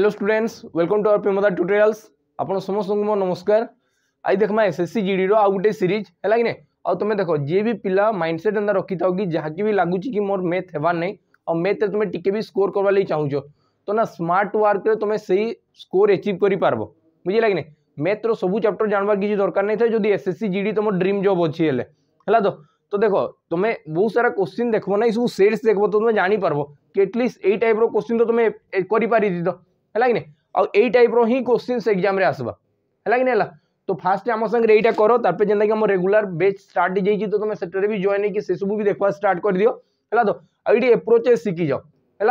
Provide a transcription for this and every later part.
Hello students welcome to R पेमदा tutorials आपड़ समस्त को नमस्कार आज देखमा S S C G D आउ गोटे सीरीज है कि ना तुम्हें देखो जे भी पिला माइंडसेट सेट रखी था कि जहाँ भी लगुच कि मोर मैथ हेबार ना और मैथ्रे तुम टी भी स्कोर करवा चाहू तो ना स्मार्ट वर्क तुम्हें सही स्कोर एचिव कर पार बुझे कि ना मैथ्र सब चैप्टर जानवर किसी दरकार नहीं था जो एस एस सी जी तुम ड्रीम जब अच्छी है तो तो देख तुम्हें बहुत सारा क्वेश्चन देखो ना ये सब सेट्स देख तो तुम्हें जापार कि एटलिस्ट टाइप टाइप्र क्वेश्चन तो तुम्हें करपारी थी है कि टाइप रही क्वेश्चन से एक्जाम आसब है तो फास्ट आम सागर यही कर तरह जेनता कि रेगुला बेच स्टार्ट तो तुम से भी जॉन होगी से सब भी देखा स्टार्ट कर दियो है तो आई एप्रोचे शिखी जाओ है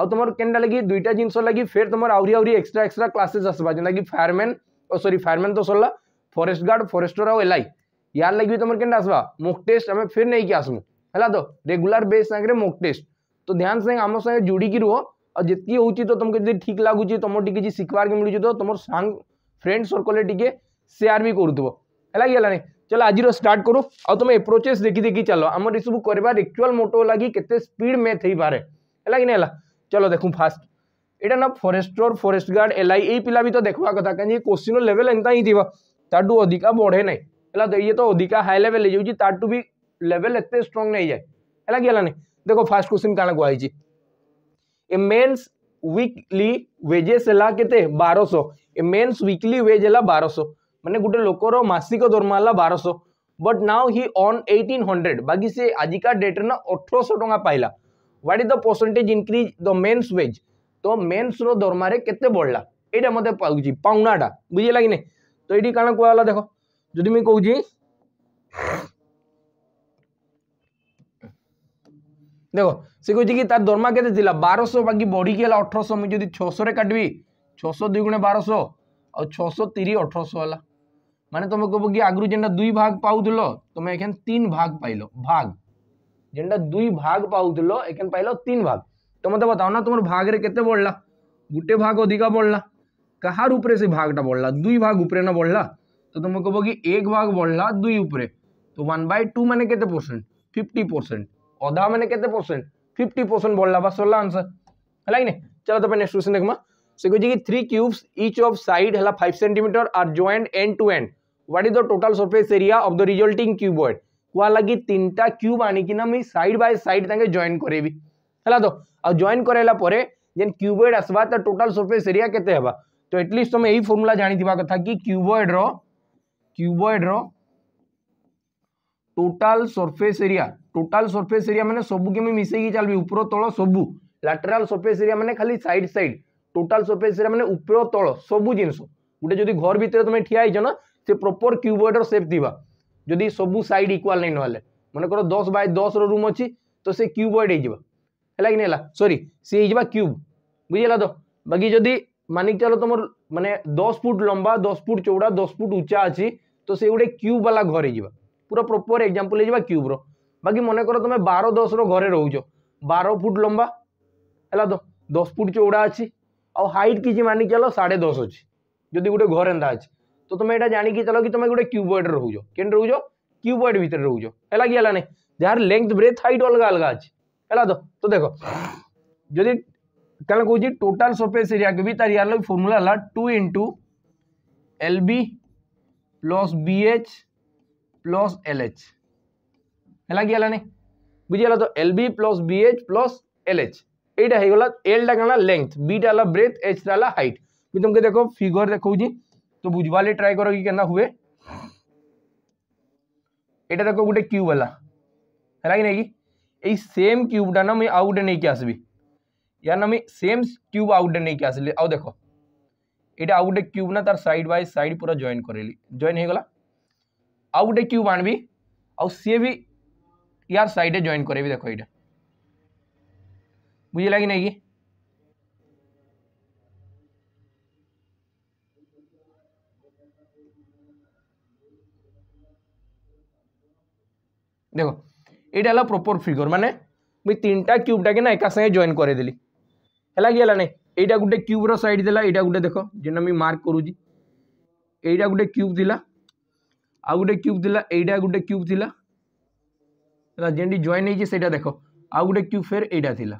आ तुम के लगे दुईटा जिनस लगे फेर तुम आहरी आहरी एक्सट्रा एक्सट्रा क्लासेस आसवा जेन कि फायरमैन सरी फायरमैन तो सरला फरेस्ट गार्ड फरेस्टर आउ एल आई यार लगे भी तुम के आसवा मोक टेस्ट आम फिर नहीं आसमु है तो रेगुला बेस सागर मोक टेस्ट तो ध्यान से आम सागर जोड़ी रुह आ जितकी हो तो तुमको जब ठीक लगुच तुम टी कि शिखवार के मिलूँ तो तुम सांग फ्रेंड सर्कल टी सेयार भी करूब है कि चलो आज स्टार्ट करूँ आ तुम एप्रोचेस प्रोसेस देखी देखी चलो आम सब कर एक्चुअल मोटो लगे के स्पीड मेथ हो पारे है कि नहीं चलो देख फास्ट यहाँ ना forester forest guard L I पिला भी तो देखा कथा कहीं क्वेश्चन लेवल एंता ही थोड़ा अधिका बढ़े ना है तो ये तो अधिका हाई लेवल हो जाऊँगी तुम लेवल एत स्ट्रंग नहीं जाए है कि देखो फास्ट क्वेश्चन क्या कहुच्छी मेन्स वीकली वेजेस है के बारश मेन्स विकली वेज है बारश मैंने गोटे लोकर मसिक दरमा है बारश बट नाउ हि अन् एटीन हंड्रेड बाकी से आजिका डेट्रे अठर अठरश टाँग पाइला what is the percentage increase the men's wage तो मेन्स दरमार के बढ़ला यहाँ मत पाऊँ पाउनाटा बुझे लगे तो ये कौन कहला देख जदि मुझे कौच देख सी कहते कि तार दरमा के बारश बाकी बढ़ी गला अठरश मुझे जो छःश काटवी छःश दुगुण बारश आ छःश तीरी अठरश होगा मैंने तुम कह कि आगु जेनटा दुई भाग पाऊल तुम एखेन तीन भाग पाइल भाग जेनटा दुई भाग पाऊल एखेन पाइल तीन भाग तो मत बताओ ना तुम भाग रे के बढ़ला गोटे भाग अधिक बढ़ला कहार ऊपर से भागटा बढ़ला दुई भाग उपरे ना बढ़ला तो तुम कहो कि एक भाग बढ़ला दुई उपरे तो वन बै टू मैंने केसेंट फिफ्टी परसेंट अधा मैंने के परसेंट फिफ्टी परसेंट बढ़ला बा सरला आंसर है कि चलो तो नेक्स्ट क्वेश्चन देखा से कहे कि three cubes each of side है five centimetre are joined end to end what is the total surface area of the resulting cuboid कहला कि तीन टा क्यूब आनिकिना मुझे सैड बै सैड जयन करेवि है तो आज जयन कराइलापर जेन क्यूबोड आसवा तो टोटाल सरफेस एरिया के तो एटलिस्ट तुम यही फर्मूला जाणीवा कथ कि क्यूबोड र्यूबोड र total surface area total surface area मैंने सबके मिसेक चलिए उपर तल सब लाटेराल सरफेस एरिया मैंने खाली side side total surface area मैंने उपर तल सब जिन गोटे जो घर भितर तुम ठिया हो ना से प्रपर क्यूबोर्ड रेप थी जदि सब सैड इक्वाल नहीं ना मन कर दस बाय दस रूम अच्छी तो से क्यूबोर्ड है कि सरी सी क्यूब बुझेगा तो बाकी जदि मानिक चलो तुम मानने दस फुट लंबा दस फुट चौड़ा दस फुट उचा अच्छी तो से गोटे क्यूब वाला घर है पूरा प्रपर एक्जामपल क्यूब्र बाकी मन कर तुम बार दस रे रोज बार फुट लंबा है तो दस फुट चौड़ा अच्छी आउ हाइट किसी मानिक चल साढ़े दस अच्छी जो गोटे घर एंता अच्छे तो तुम यहाँ जाणी चल कि तुम गोटे क्यूबएड रोज के रोज क्यूबएड भितर रोज है कि है जार लेंथ ब्रेथ हाइट अलग अलग अच्छी है तो तो देख जदि क्या कहे टोटाल सरफेस एरिया के भी तार formula two into L B plus B H plus L H ହେଲା କି ହେଲାନି ବୁଝିଗଲା ତ L B plus B H plus L H ଏଇଟା ହେଇଗଲା ଏଲ୍ଟା କାଣା ଲେନ୍ଥ ବିଟା ହେଲା ବ୍ରେଥ୍ ଏଚ୍ଟା ହେଲା ହାଇଟ୍ ମୁଁ ତୁମକୁ ଦେଖ ଫିଗର ଦେଖାଉଛି ତ ବୁଝବା ଲାଗି ଟ୍ରାଏ କର କି କେନ୍ତା ହୁଏ ଏଇଟା ଦେଖ ଗୋଟେ କ୍ୟୁବ୍ ହେଲା ହେଲା କି ନାଇଁ କି ଏଇ ସେମ୍ କ୍ୟୁବ୍ଟା ନା ମୁଇଁ ଆଉ ଗୋଟେ ନେଇକି ଆସିବି ୟା ନା ମୁଇଁ ସେମ୍ କ୍ୟୁବ୍ ଆଉ ଗୋଟେ ନେଇକି ଆସିଲି ଆଉ ଦେଖ ଏଇଟା ଆଉ ଗୋଟେ କ୍ୟୁବ୍ ନା ତାର ସାଇଡ୍ ବାଇ ସାଇଡ୍ ପୁରା ଜଏନ୍ କରେଇଲି ଜଏନ୍ ହେଇଗଲା ଆଉ ଗୋଟେ କ୍ୟୁବ୍ ଆଣିବି ଆଉ ସିଏ ବି ইয়ার সাইডে জয়েন করাইবি দেখো এইটা বুঝিলা কি নাকি দেখো এইটা হলো প্রপর ফিগর মানে মুই তিনটা কিউবটাকে না একা সঙ্গে জয়েন করে দিলি হেলা কি হেলা নাই এইটা গোটে কিউবর সাইড দেলা এইটা গোটে দেখো যেটা আমি মার্ক করুছি এইটা গোটে কিউব দিলা ଆଉ ଗୋଟେ କ୍ୟୁବ୍ ଥିଲା ଏଇଟା ଗୋଟେ କ୍ୟୁବ୍ ଥିଲା जेनटी जॉइन होता देख आउ गोटे क्यूब फेर यहाँ थी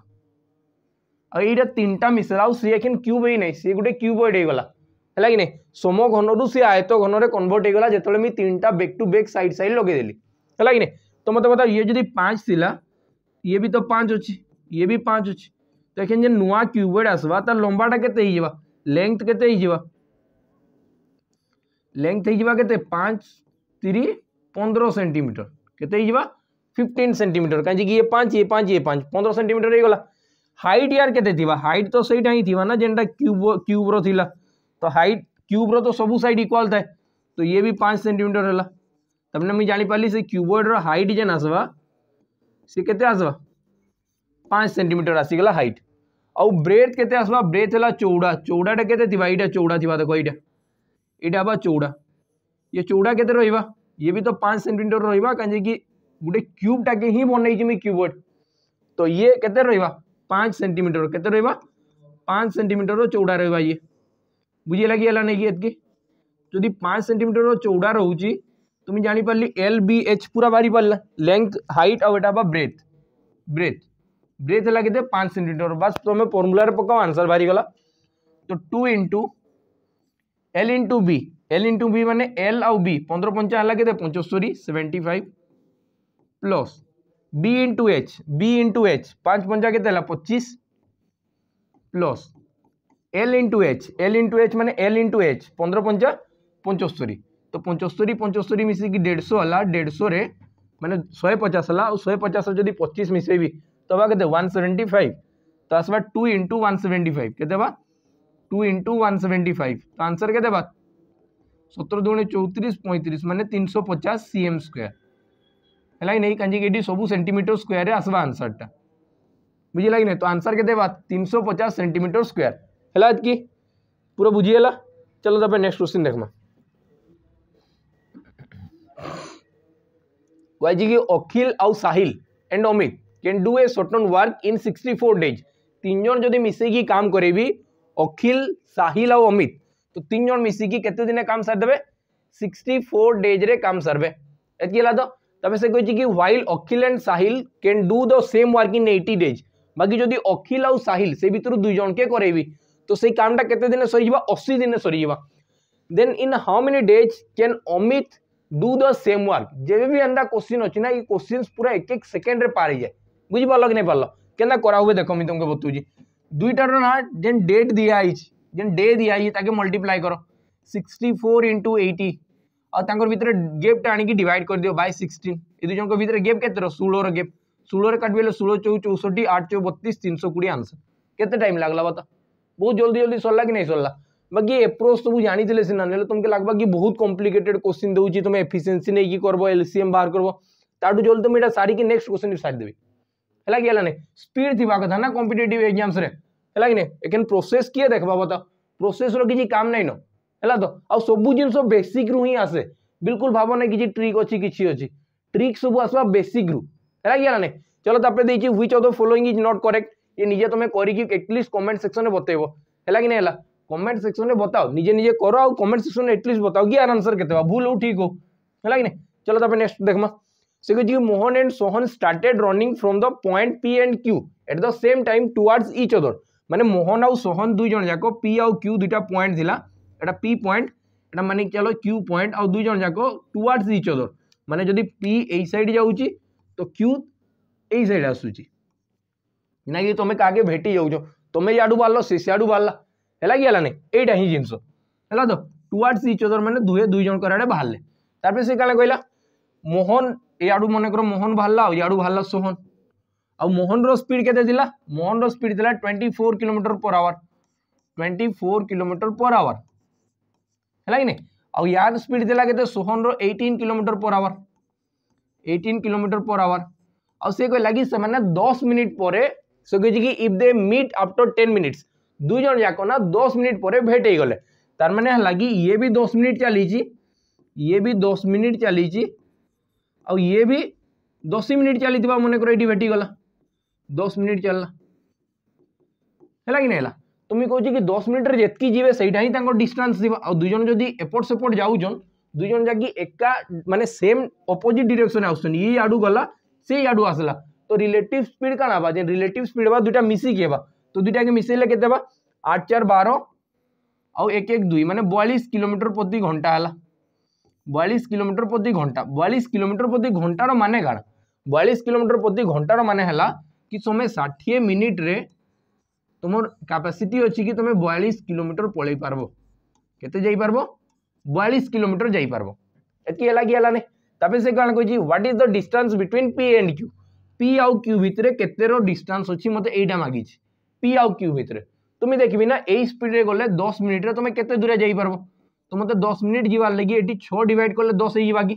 आई तीन टा मिसला सी एखन क्यूब ही नहीं सी गोटे क्यूबएड होगा है कि नहीं सोम घन रू सी आयत घन में कनभर्ट होगा जो तीन time back to back side side लगेदेली है कि नहीं तो मत बता ये जी पाँच थिला ये भी तो पाँच अच्छी ये भी पाँच अच्छी तो एखन जे नुआ क्यूबेड आसवा तार लंबाटा के लेंथ के लेंथ हो पाँच तीरी पंद्रह सेंटीमीटर के फिफ्टीन सेंटीमीटर कहीं ये पाँच ये पाँच ये पाँच पंद्रह सेंटीमीटर हो हाइट यार के हाइट तो सहीटा ही थी ना जेनटा क्यूब क्यूब रो थिला तो हाइट क्यूब रो तो सब साइड इक्वल थाए तो ये भी पाँच सेंटीमीटर है तमने मुझे जानी पाली से क्यूबोर्ड रो हाइट जेन आसवा से केते आसवा पाँच सेंटीमीटर आसीगला हाइट आउ ब्रेथ के आसवा ब्रेथ है चौड़ा चौड़ाटा के चौड़ा थी देखो एटा चौड़ा ये चौड़ा के रहिबा ये भी तो पाँच सेंटीमीटर रहिबा कहीं गोटे क्यूब टाके ही बनई क्यूबोर्ड तो ये केते रहा पाँच सेंटीमीटर केते रहा पाँच सेंटीमीटर चौड़ा रहा ये बुझे लगी गला नहीं कि जदि पाँच सेंटीमीटर चौड़ा रोच तुम जापारि एल बी एच पूरा बाहरी पारा लेंथ हाइट आउ एटा ब्रेथ ब्रेथ ब्रेथ है के पाँच सेंटीमीटर बास तुम फर्मूलार पकाओ आंसर बाहरी गला तो two into L into B L into B मान एल आउ बी पंद्रह पंचा है पंचस्तरी seventy five plus B into H B into H पाँच पंचा के पचीस plus L into H L into H मैंने एल इंटु एच पंद्रह पंचा पंचस्तरी तो पंचस्तरी पंचस्तरी मिसिक देढ़शो है देढ़शो रे मैंने शहे पचास है और शहे पचास जब पचीस मिसेबी तो हवा के वन सेवेन्टी फाइव तो आसवा two into one seventy five के two into one seventy five तो आंसर के सतर दुणी चौतीस पैंतीस मैंने तीन सौ पचास सी एम स्क्वायर है नहीं कंजिकेटी सबू सेमिटर स्क्यर आसवा आनसरटा बुझे लगे ना तो आंसर के देवा तीन सौ पचास सेन्टीमिटर स्क्यर है कि पूरा बुझीगला चलो तब नेक्स्ट क्वेश्चन देखमा कहजी कि अखिल आउ Sahil and Amit can do a certain work in sixty four days तीन जन जब मिसेक काम करेबी अखिल साहिल आउ अमित तो तीन जन मिसिकी के दिन काम सारीदे सिक्सटी फोर डेज रे काम सारे ये तो તમે ସେ କହିଛି କି while Akhil and Sahil can do the same work in eighty days ବାକି ଯଦି ଅଖିଲ ଆଉ ସାହିଲ ସେ ଭିତରୁ ଦୁଇ ଜଣକେ କରାଇବି ତ ସେଇ କାମଟା କେତେ ଦିନେ ସରିଯିବା ଅଶୀ ଦିନେ ସରିଯିବା then in how many days can Amit do the same work ଯେବେ ବି ଏନ୍ତା କୋଶ୍ଚିନ୍ ଅଛି ନା ଏଇ କୋଶ୍ଚିନ୍ସ ପୁରା ଏକ ଏକ ସେକେଣ୍ଡରେ ପାର ହେଇଯାଏ ବୁଝିପାରିଲ କି ନାଇଁ ପାରିଲ କେନ୍ତା କରା ହୁଏ ଦେଖ ମୁଁ ତୁମକୁ ବତଉଛି ଦୁଇଟାର ନା ଯେନ୍ ଡେଟ୍ ଦିଆହେଇଛି ଯେନ୍ ଡେ ଦିଆହେଇଛି ତାକେ ମଲ୍ଟିପ୍ଲାଏ କର ସିକ୍ସଟି ଫୋର୍ ଇଣ୍ଟୁ ଏଇଟି और भितर गेप टा आ डिड कर दिव बै सिक्सटन ये दुजों भितर गेप के षोह गेप षोह काटे षोह चौ चौसठ आठ चौ बतीस तीन सौ कोड़े आंसर के टाइम लग्ला बता बहुत जल्दी जल्दी सरला कि नहीं सरला बाकी एप्रोच सब जानते हैं सीना ना तुमको लगवा कि बहुत कम्प्लिकेटेड क्वेश्चन दूसरी तुम एफिसीयसी नहीं कर एलसीएम बाहर करो ताकि जल्दी तुम यहाँ सारिकी नेक्स्ट क्वेश्चन भी सारीदेवी है कि स्पीड थी कथा ना कंपिटेट एक्जामस है कि नहीं प्रोसेस किए देखा बता प्रोसेस रो किसी काम नहीं ना है तो आ सब जिन बेसिक रू ही आसे बिल्कुल भाव ना कि ट्रिक अच्छी किसी अच्छी ट्रिक सब आस बेसिक रू है ना चलो तापे which of the following is not correct ये निजे तुम करटलिस्ट कमेंट सेक्शन में बतेब है कि नहीं है कमेंट सेक्शन में बताओ निजे निजे करो आ कमेंट सेक्शन में एटलिस्ट बताओ कि यार आंसर के भूल हो ठीक हो है कि नहीं चलो तापे नेक्स्ट देखमा से कहे Mohan and Sohan started running from the point P and Q at the same time towards each other मैंने मोहन आउ सोहन दुई जन जाक पी आउ क्यू दुटा पॉइंट दिला एटा पी पॉइंट एटा माने चलो क्यू पॉइंट आ दुई जन जाको टुवर्ड्स ईच अदर माने जदी पी ए साइड जाउची तो क्यू ए साइड आसुची ना कि तमे कागे भेटी जाउजो तमे याडू बाललो से सेडू बालला हला कि हला ने एटा ही जिंसो हला तो टुवर्ड्स ईच अदर माने दुहे दुई जन करे बाहरले तार पे से काले कहला मोहन याडू मन करो मोहन बाहरला याडू बाहरला सोहन आ मोहन रो स्पीड केते दिला मोहन रो स्पीड दिला 24 kilometre per our 24 kilometre per our है और यार स्पीड देला के सोहन रटीन kilometre per hour eighteen kilometre per hour आ से कहला कि से मैंने दस मिनिट पर से कह इफ दे मिट आफ्टर टेन मिनिट्स दुज जाक ना दस मिनिट पर भेट ही गले तार मैंने लगी ये भी दस मिनिट चली ये भी दस मिनिट चली ये भी दस मिनिट चली मन कर भेटिगला दस मिनिट चल है कि नहीं है तुम्हें कौच कि दस मिनिटर जितकी जीवे सही डिस्टान्स दुज जब एपट सेपट जाऊन दुज जाकि एका मानने सेम अपोजिट डिरेक्शन आसुच्च ये आड़ गला से आड़ आसला तो रिलेट स्पीड कण हाँ जेन रिलेट स्पीड हाँ दुईटा मिसिकी तो दुईटा के मिसले के आठ चार बार आउ एक एक दुई मानने बयालीस किलोमीटर प्रति घंटा है बयालीस किलोमीटर प्रति घंटा बयालीस किलोमीटर प्रति घंटार मान कण बयालीस किलोमीटर प्रति घंटार मान है कि तुम्हें षाठी मिनिट्रे तुम कैपासीटी अच्छी कि तुम बयालीस कोमीटर पल के बयालीस कोमीटर जापार एकलाने तापे से कौन कह what is the distance between P and Q P आउ क्यू भितर के डिस्टान्स अच्छी मतलब यही मागिचे पी आउ क्यू भितर तुम्हें देखी ना यही स्पीड में गले दस मिनिट्रे तुम कैसे दूर जापार तो मतलब दस मिनिट जी लगे ये छः डिवाइड कले दस हीवा कि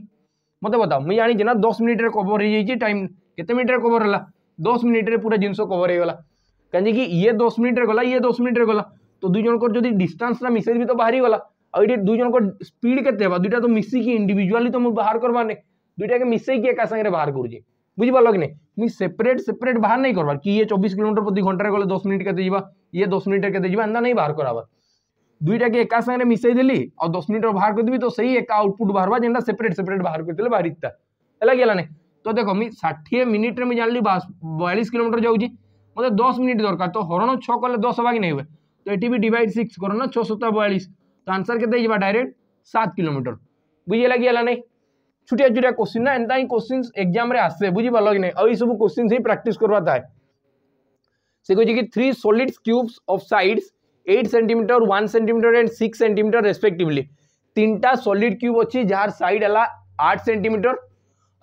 मत बताओ मुझे जाचे ना दस मिनिट्रे कवर हो टाइम केत मिनिट्रे कवर है दस मिनिट्रे पूरा जिनस कवर होगा कहते कि ये दस मिनिट गला ये दस मिनिट्रे गला तो दुई जन जो डिस्टान्स मिसेज भी तो बाहरी गला आई दुई जन स्पीड के दुटा तो मिसिकी इंडिजुआली तो मुझे बाहर करवा ने दुईटा के मिसे मिसेकि एका सागर बाहर करुचे बुझीपाल कि नहीं मुझे सेपरेट सेपरेट बाहर नहीं करवा कि ये चौबीस किलोमीटर प्रति घंटे गले दस मिनिट के ये दस मिनट के नहीं बाहर करवा दुईटा के एका सागर मिसेदेली आ दस मिनट बाहर करदेवी तो सही एक आउटपुट बाहर जेनटा सेपरेट सेपरेट बाहर करते बाहरी है लगे ना तो देख मुझे षाठी मिनिट्रे जान ली बयालीस किलोमीटर जाऊँगी मतलब दस मिनिट दरकार तो हरण छ कले दस भाग नहीं हुए तो ये भी डिवाइड सिक्स कर ना छः सत्ता बयालीस तो आंसर के डायरेक्ट सात किलोमीटर बुझे लगे ना छुटिया छुटिया क्वेश्चन ना एंता ही क्वेश्चन एग्जाम आसे बुझी पाल कि नहीं और सब क्वेश्चन ही प्राक्ट करवा था से कहे कि three solid cubes of sides eight centimetre one centimetre and six centimetre respectively तीन टा सलीड क्यूब अच्छी जार सैड है आठ सेमिटर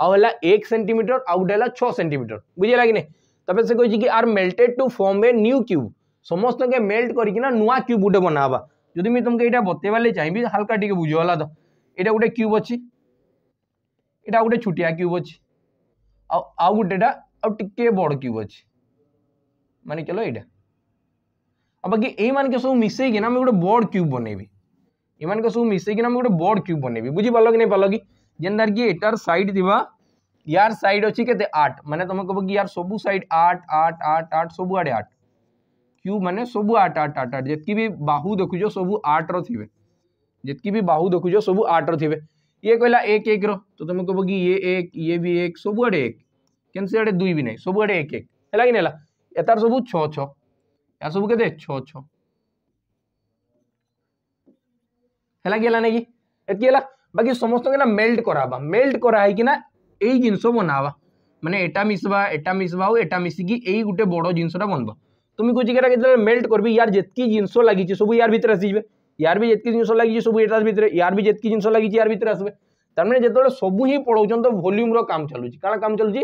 आउ है एक सेमिटर आउ गोटे छः सेमिटर बुझे लगे ना से कि are melted to form a new cube समस्त के मेल्ट करना नुआ क्यूब गोटे बनावा जदि मुझे तुमको यहाँ बतेबारे चाहिए हाल्का टी बुझला तो ये गोटे क्यूब अच्छी यहाँ गोटे छोटिया क्यूब अच्छी आउ गोटेटा आए बड़ क्यूब अच्छे मान चल ये बाकी ये सब मिसेकना गोटे बड़ क्यूब बन इनके सब मिसेकना गोटे बड़ क्यूब बनैबी बुझीपाल कि नहीं पाल कि जेनटार कि यटार सैड थी यार साइड ઓછી के आठ मैंने મને તમે कि यार યાર સોબુ आठ आठ आठ आठ આઠ आड़े आठ क्यू मैंने सबू आठ आठ आठ आठ जितकी भी बाहु देखु सब आठ रे जितकी भी बाहु देखु सब आठ रे ये कहला एक एक रो तो तुम कह कि ये एक ये भी एक सब आड़े एक केन से आड़े दुई भी नहीं सब आड़े एक एक है कि नहीं यार सब छ छ यार सब कहते छ छ है कि ना कि बाकी समस्त के ना मेल्ट करा मेल्ट कराई कि ना यही जिनस बनाह मैंने एटा मिसवा एटा मिसवा होटा मिसिकी यही गोटे बड़ जिन बनब तुम्हें कहो कि मेल्ट कर यार जितकी जिनस लगी सब यार भितर आसीजे यार भी जितकी जिन लगी सब एटा भितर यार भी जितकी जिनस लगी यार भितर आसवे तमें जो सब ही पढ़ाऊन तो भल्यूम राम चलू कण काम चलू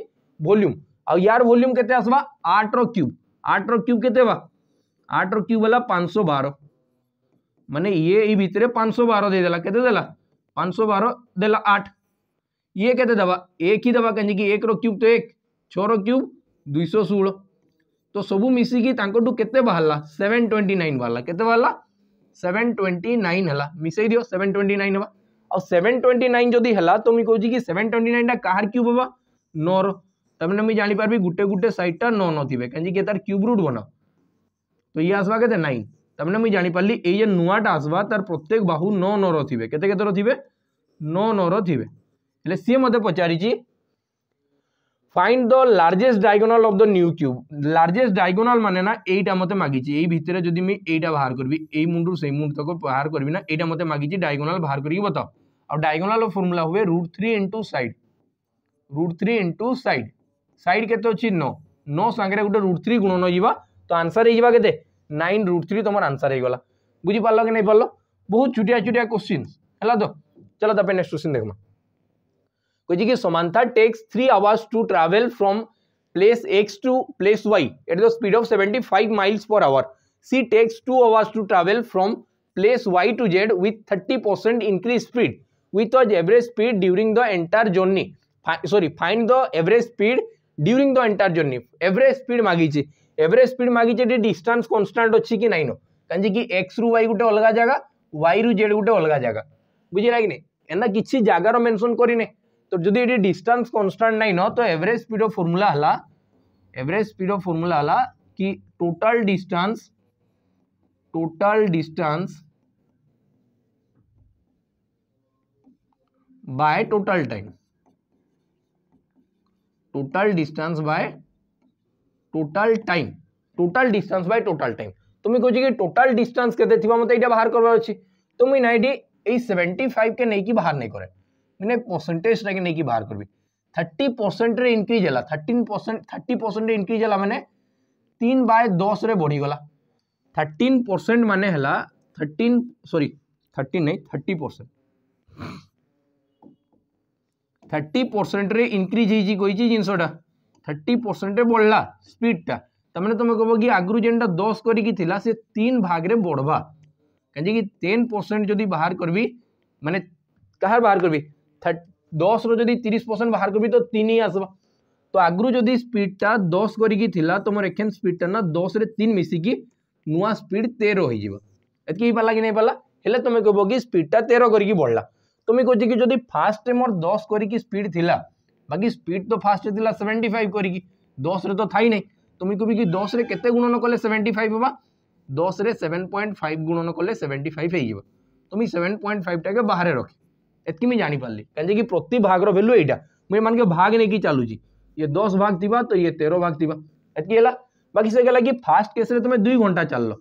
भल्यूम आउ यार भल्यूम के आसवा आठ र्यूब आठ र्यूब के आठ र्यूब है पाँच बार मानने ये ये पाँच बार देदेला के पाँच बार दे आठ ये कहते दवा एक ही दवा कहीं एक रो क्यूब तो एक छोर क्यूब दुईश षोह तो सब मिसिकी केते बाहर सेवेन ट्वेंटी नाइन बाहर के बाहर सेवेन ट्वेंटी नाइन है मिसई दिव सेवेन ट्वेंटी नाइन हाँ आउ सेवेन ट्वेंटी नाइन जदि है तो मुझे कहूँ कि सेवेन ट्वेंटी नाइन टा कहार क्यूब हाँ नर तमें मुझे जापर गोटे गोटे सैडटा न नए कहीं तार क्यूब रुट बना तो ये आसवा के नाइन तमें मुझे जापारि ये नुआटा आसवा तार प्रत्येक बाहू नौ नौ थे के केते नौ नौ थे એટલે સીએ મતે પચારીચી find the largest diagonal of the new cube largest diagonal মানে না এইটা মতো মাগিছি এই ভিতরে যদি মুই এইটা বাহার করবি এই মুন্ডু সেই মুন্ড তক বাহার করবি না এইটা মতো মাগিছি ডায়াগোনাল বাহার করি বতাও আর ডায়াগোনাল ফর্মুলা হুয়ে root three into side root three into side side কেতে অছি ন ন সাংরে গোটে রুট থ্রি গুণন যা তো আনসার হয়ে যা কেতে নাইন রুট থ্রি তোমার আনসার হয়ে গলা বুঝিপারল কি নাই পারল বহুত ছুটিয়া ছুটিয়া কোশ্চিন হল তো চলো তাপরে নেক্সট কোশ্চিন দেখবা कोई समानता takes three hours to travel from place X to place Y at the speed of seventy five miles per hour C takes two hours to travel from place Y to Z with thirty percent increase speed with ऑज average speed during the entire journey sorry find the average speed during the entire journey average speed मागिचे average speed मागिचे distance constant अच्छी कि nine कहीं x रु Y गोटे अलग जगह वाई रु जेड गोटे अलग जगह बुझेगा कि नहीं एना किसी जगार मेनसन करें তো डिस्टेंस कांस्टेंट नहीं কনস্ট্যান্ট तो एवरेज स्पीड ऑफ फॉर्मूला हला एवरेज स्पीड ऑफ फॉर्मूला हला कि total distance total distance by total time total distance by total time total distance by total time तुम्हें कह कि टोटल डिस्टेंस के मत बाहर करवार तो मुझे ना ये सेवेन्टी फाइव के नहीं कि बाहर नहीं करें मैंने परसेंटेज टे नहीं कि बाहर करी थर्टी परसेंट रे इंक्रीज है थर्टीन परसेंट थर्टी परसेंट रे इंक्रीज है मैंने तीन बाय रे दस गला थर्टीन परसेंट मैंने हला थर्टीन सॉरी थर्टीन नहीं थर्टी परसेंट थर्टी परसेंट रे इंक्रीज ही जी इनक्रिज हो जिनसटा थर्टी परसेंट रे बढ़ला स्पीडटा तमें तो तुम्हें कह कि आगु जेनटा दस थिला से तीन भाग में बढ़वा कहीं टेन परसेंट जदि बाहर करी मैंने कहार बाहर करी दस रु जब तीस परसेंट बाहर कर तो तीन ही आसवा तो आगु जदि स्पीडटा दस करा तुम तो एखेन स्पीडटा ना दस रे तीन मिसिकी नुआ स्पीड तेर हो पाला कि नहीं पाला हेल्ला तुम्हें कहो कि स्पीडटा तेरह करी बढ़ला तुम्हें कहो कि जब फास्ट मोर दस कर स्पीड था बाकी स्पीड तो फास्ट थी सेवेन्टी फाइव कर दस रे तो थी ना तुम्हें कह कि दस रे के गुणन कले सेवेन्टी फाइव हाँ दस रे सेवेन पॉइंट फाइव गुणन कले सेवेन्टी फाइव होमें सेवेन पॉइंट फाइव टाके बाहर रखी एतक मुझे जापारे कहीं कि प्रति भाग रैल्यू यहाँ मुझे मानक भाग नहीं कि चलू ये दस भाग थी तो ये तेरह भाग थी एतक बाकी से कहला कि फास्ट केस तुम्हें दुई घंटा चल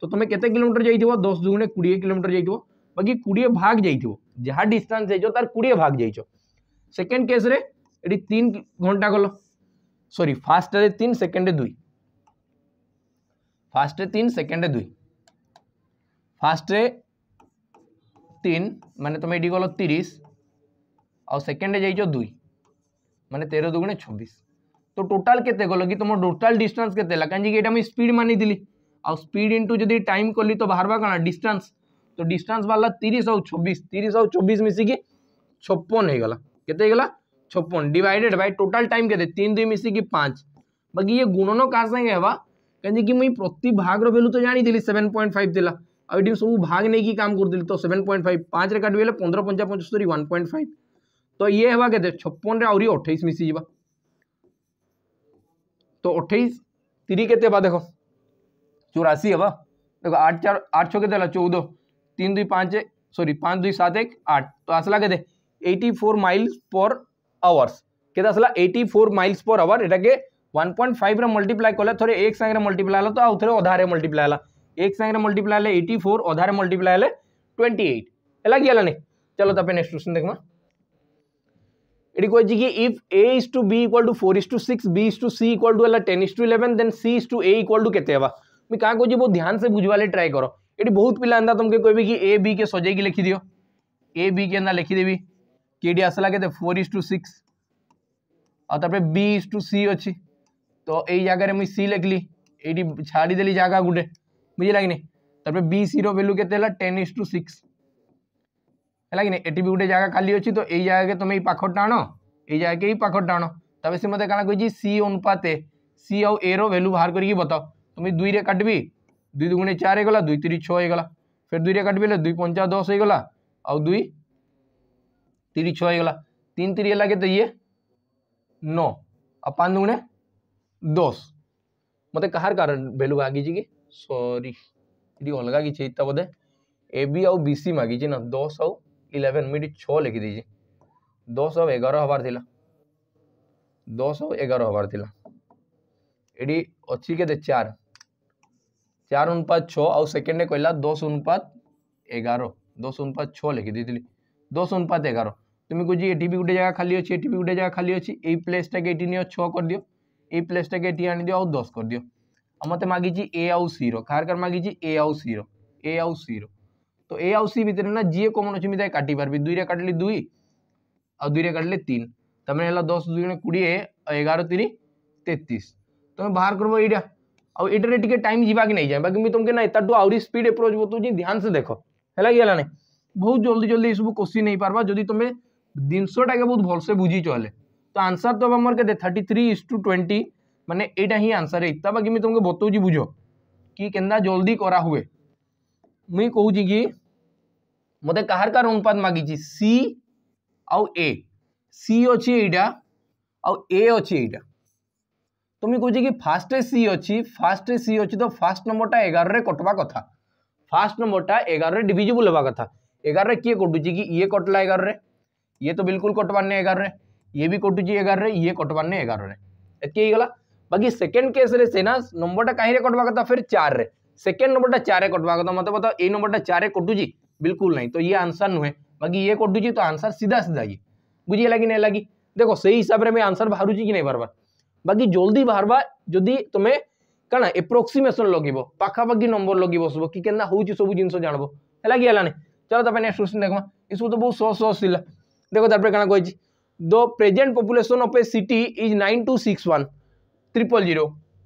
तो तुम्हें कैसे किलोमीटर जाइ दस दुगुणे कोड़े किलोमीटर जाइ बाकी कोड़े भाग जाइव जहाँ डिस्टान्स तार कोड़े भाग जाइ सेकेंड केस रे तीन घंटा गल सरी फास्ट तीन सेकेंड दुई फास्ट तीन सेकेंड दुई फास्ट तीन मैंने तुम ये गल तीस आ सेकेंड जाइ दुई मैंने तेरह दुगुणे छब्बीस तो टोटाल के गल कि तुम टोटाल डिस्टान्स के कहीं स्पीड मानी थी आपीड इंटू जदि टाइम कल तो बाहर कौन डिस्टान्स तो डिस्टान्स बाहर तीस आउ छब्बीस तीस आउ चौबीस मिसिकी छपन होगा केतला छपन डिवाइडेड बै टोटाल टाइम केन दुई मिसिकी पाँच बाकी ये गुणन कह सागे है कहीं कि मुझ प्रति भाग रैल्यू तो जानी सेवेन पॉइंट फाइव थी आई टीम सब भाग नहीं कि काम कर दिल तो सेवेन पॉइंट फाइव पाँच काटे पंद्रह पंचा पंचस्तरी वन पॉइंट फाइव तो ये हवा के छप्पन में आई अठाई मिसी जा तो अठाई तीरी के देख चौराशी हवा देख आठ चार आठ छः के चौदह तीन दुई पाँच सरी पाँच दुई सात एक आठ तो आसला के eighty four miles per hours के आसला eighty four miles per hour ये वन पॉइंट फाइव मल्टीप्लाई कले थे एक सागर मल्टीप्लाई तो आउ थे अधारे मल्टीप्लाई एक सागर मल्टीप्लाय एटी फोर अधार मल्टीप्लाय ट्वेंटी एट है चलो तो नेक्स्ट क्वेश्चन देखा ये कहे कि if A is to B equal to four is to six B is to C equal to है ten is to eleven then C is to equal to के मुझे क्या कहे बहुत ध्यान से बुझा ट्राए कर ये बहुत पिला एंता तुमको कहे कि ए बी के सजे कि लिखिद ए बी के लिखिदेवी के आसला के फोर इज टू सिक्स आपरे बी इज टू सी अच्छी तो यही तो जगह मुझ सी लिखली ये छाड़ीदेली जगह गुटे बुझेगा कि नहीं बी सीरो वैल्यू के टेन इज टू सिक्स है कि गोटे जगह खाली अच्छी तो यही जगह के तुम यही पाख टाण यही जगह के पाख टाण तब से मतलब क्या कही सी अनुपात सी आउ ए रैल्यू बाहर करके बताओ तुम्हें दुईरे काटवि दुई दुगुण चार होगा दुई तीन छःगला फिर दुई काटवि दुई पंचा दस होगा आउ दुई तीन छःगला तीन तीन है के ये नौ आ पाँच दुगुणे दस मत कहार कारण भैल्यू कि सरी अलग किसी बोधे ए बी आउ बी सी मागिचे ना दस आउ इलेवेन मुझे छ लिखी दे दस आउ एगार हबार दस आउ एगार हबार अच्छी के चार चार अनुपात छ आउ सेकेंड कहला दस अनुपात एगार दस अनुपात छ लिखी दे दस अनुपात एगार तुम्हें कह ये भी गोटे जगह खाली अच्छे ये भी गोटे जगह खाली अच्छी ये प्लेसटा के छ कर दि ये प्लेसटा के दि आउ दस कर दियो मत मागी ए आउ सी रहा मागी ए आउ सी ए आउ सी तो ए आउ सी भितर ना जी कम अच्छे मुझे काटिपारि दुई काटली दुई आ दुई काटले तीन तुम दस दुई कोड़े एगार तीन तेतीस तुम्हें तो बाहर करब ये टाइम जी नहीं जाए बाकी तुमको ना यार आहरी स्पीड एप्रोच बतौ ध्यान से देख है कि बहुत जल्दी जल्दी सब क्वेश्चन नहीं पार्बा जदि तुम जिनसटा के बहुत भलसे बुझी चले तो आंसर तो अब मोर के thirty three is to twenty मैंने यहाँ ही आंसर है इतना बाकी तुमको बतौ बुझ कि केन्दा जल्दी करा हुए मुई कह मत कहार अनुपात मागिच सी आउ ए सी अच्छे यहाँ आउ ए अच्छे यहाँ तुम्हें तो कह कि फास्ट सी अच्छी फास्ट सी अच्छी तो फास्ट नंबरटा एगार कटवा कथा फास्ट टाइम एगार डिजिबुल होगा कथ एगार किए कटुच्छे कि ये कटला एगार ये तो बिल्कुल कटवाने एगार ये भी कटुच्छे एगार ये कटवाने एगार एक બાકી સેકન્ડ કેસ नंबर સેના कहीं कटवा कथा फिर चार रे सेकेंड नंबरटा चार कटवा कथा मत मतलब बताओ ये नंबरटा चार कटुची बिल्कुल ना तो ये आंसर नुहे बाकी ये कटुची तो आंसर सीधा सीधा ये बुझीगला लगी नहीं लगी देखो सही हिसाब से आंसर बाहर कि नहीं बार बाकी जल्दी बाहर जदि तुम्हें कण एप्रोक्सीमेसन लगे पाखापाखी नंबर लगे सब कि केना हो सब जिन जानव है है चलो तब नेक्स्ट क्वेश्चन देखा ये सब तो बहुत सहज सहज देखो तरह कहना कही the present population of a city is nine two six one triple zero.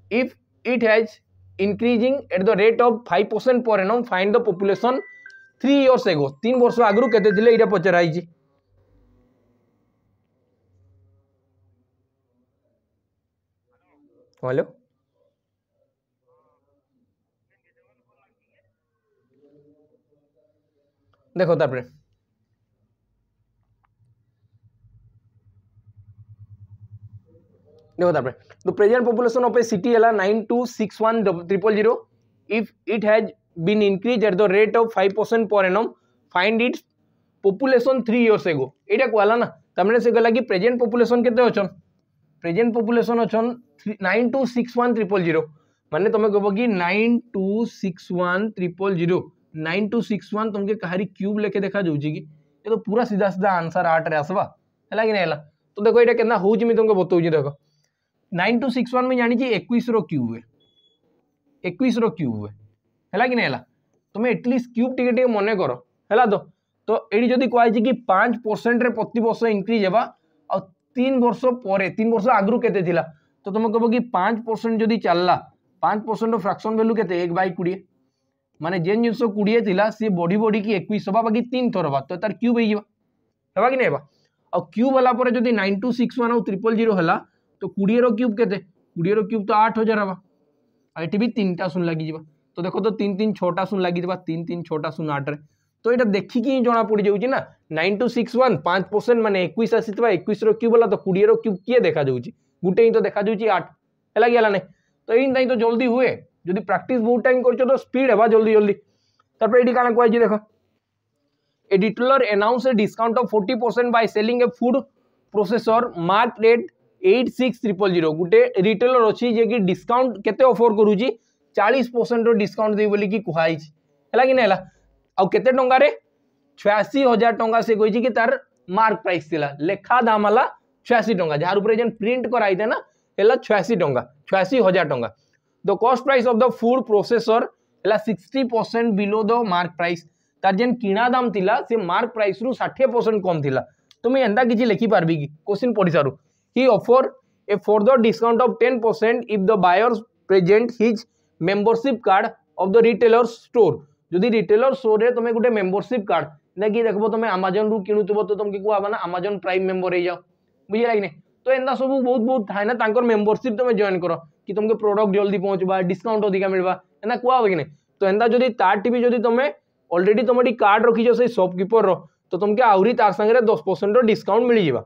If it has increasing at the rate of five percent per annum, find the population three Three years ago. Three years ago तीन वर्ष आगु के पचराई Hello. देख तार देखो तार the present population of a city है nine two six one triple zero if it has been increase at the rate of five percent per annum find its population three years ago यहाँ कहला ना तमें से कहला कि present population के अच्छा प्रेजेन्ट पपुलेसन अच्छा nine two six one triple zero मानने तुम कह कि nine two six one triple zero nine two six one तुमके कहारी क्यूब लेके देखा जाऊँगी कि ये तो पूरा सीधा सीधा आंसर आठ रे आसवा है कि नहीं है तो देखो ये के हो तुमको बताऊँ देख नाइन टू सिक्स वन में जानी चाहिए इक्कीस रो क्यूब है इक्कीस रो क्यूब है है कि नहीं तुम्हें एटलिस्ट क्यूब टिके टे मन कर है तो तो ये जो कह पाँच परसेंट प्रति वर्ष इनक्रीज होगा आन वर्ष पर तीन वर्ष आगु के तो तुम कह कि पाँच परसेंट जदि चलला तो तो पाँच परसेंट फ्राक्शन भैल्यू के एक बै कोड़े मानने जेन जिनस कोड़े सी बढ़ी बढ़ी की एक बाकी तीन थर हाँ तो तार क्यूब होगा नहीं क्यूब होगापर जो नाइन टू सिक्स वन आ ट्रिपल जीरो है तो कोड़े क्यूब के कोड़े र्यूब तो आठ हजार हवा ये भी तीन टा शून लगे तो देखो तो तीन तीन छोटा शून लगे तीन तीन छोटा शून आठ तो ये तो देखिकी जना पड़ जा नाइन टू सिक्स वन पाँच परसेंट मैंने एक आसवा एक क्यूब होगा तो कोड़े र्यूब किए देखा गोटे ही तो देखा आठ है लगे तो यही तो जल्दी हुए जब प्राक्ट बहुत टाइम कर तो स्पीड है जल्दी जल्दी तर क्या कह देख A announce discount of 40 percent by selling a food processor mark rate at six triple zero गोटे रिटेलर अच्छी जे कि डिस्काउंट केफर ऑफर चालीस परसेंट डिस्काउंट बोल कि कहुई है कि नहीं आउ के टकर छयाशी हजार टाँग से कही कि तार मार्क प्राइस था लेखा दाम है छयाशी टाँग जार उपर जेन प्रिंट कराई थे ना है छयाशी टाँग छयाशी हजार टाँग the cost price of the food processor है sixty percent below the mark price तार जेन किणा दाम थी से मार्क प्राइस रु षाठी परसेंट कम थी तुम्हें तो एंता किसी लिखिपारि कि क्वेश्चन पढ़ी सारू he offer a further discount of 10% if the buyer present his membership card of the retailer store যদি রিটেলর স্টোরে তুমি গোটে মেম্বরশিপ কার্ড নাকি দেখব তুমি আমাজন রু কিণুব তো তুমি কুয়া না আমাজন প্রাইম মেম্বর হয়ে যাও বুঝলা কি না তো এমন সব বহুত বহুত থাকে না তাঁর মেম্বরশিপ তুমি জয়েন কর কি তোমাকে প্রোডক্ট জলদি পৌঁছবা ডিসকাউন্ট অধিকা মিলবা এনা কুয়া কি না তো এমন যদি তারটি বি যদি তুমি অলরেডি তুমি কার্ড রখিছ সেই সপকিপর তো তোমাকে আহরি তার সাংরে দশ পরসেন্ট ডিসকাউন্ট মিলিযা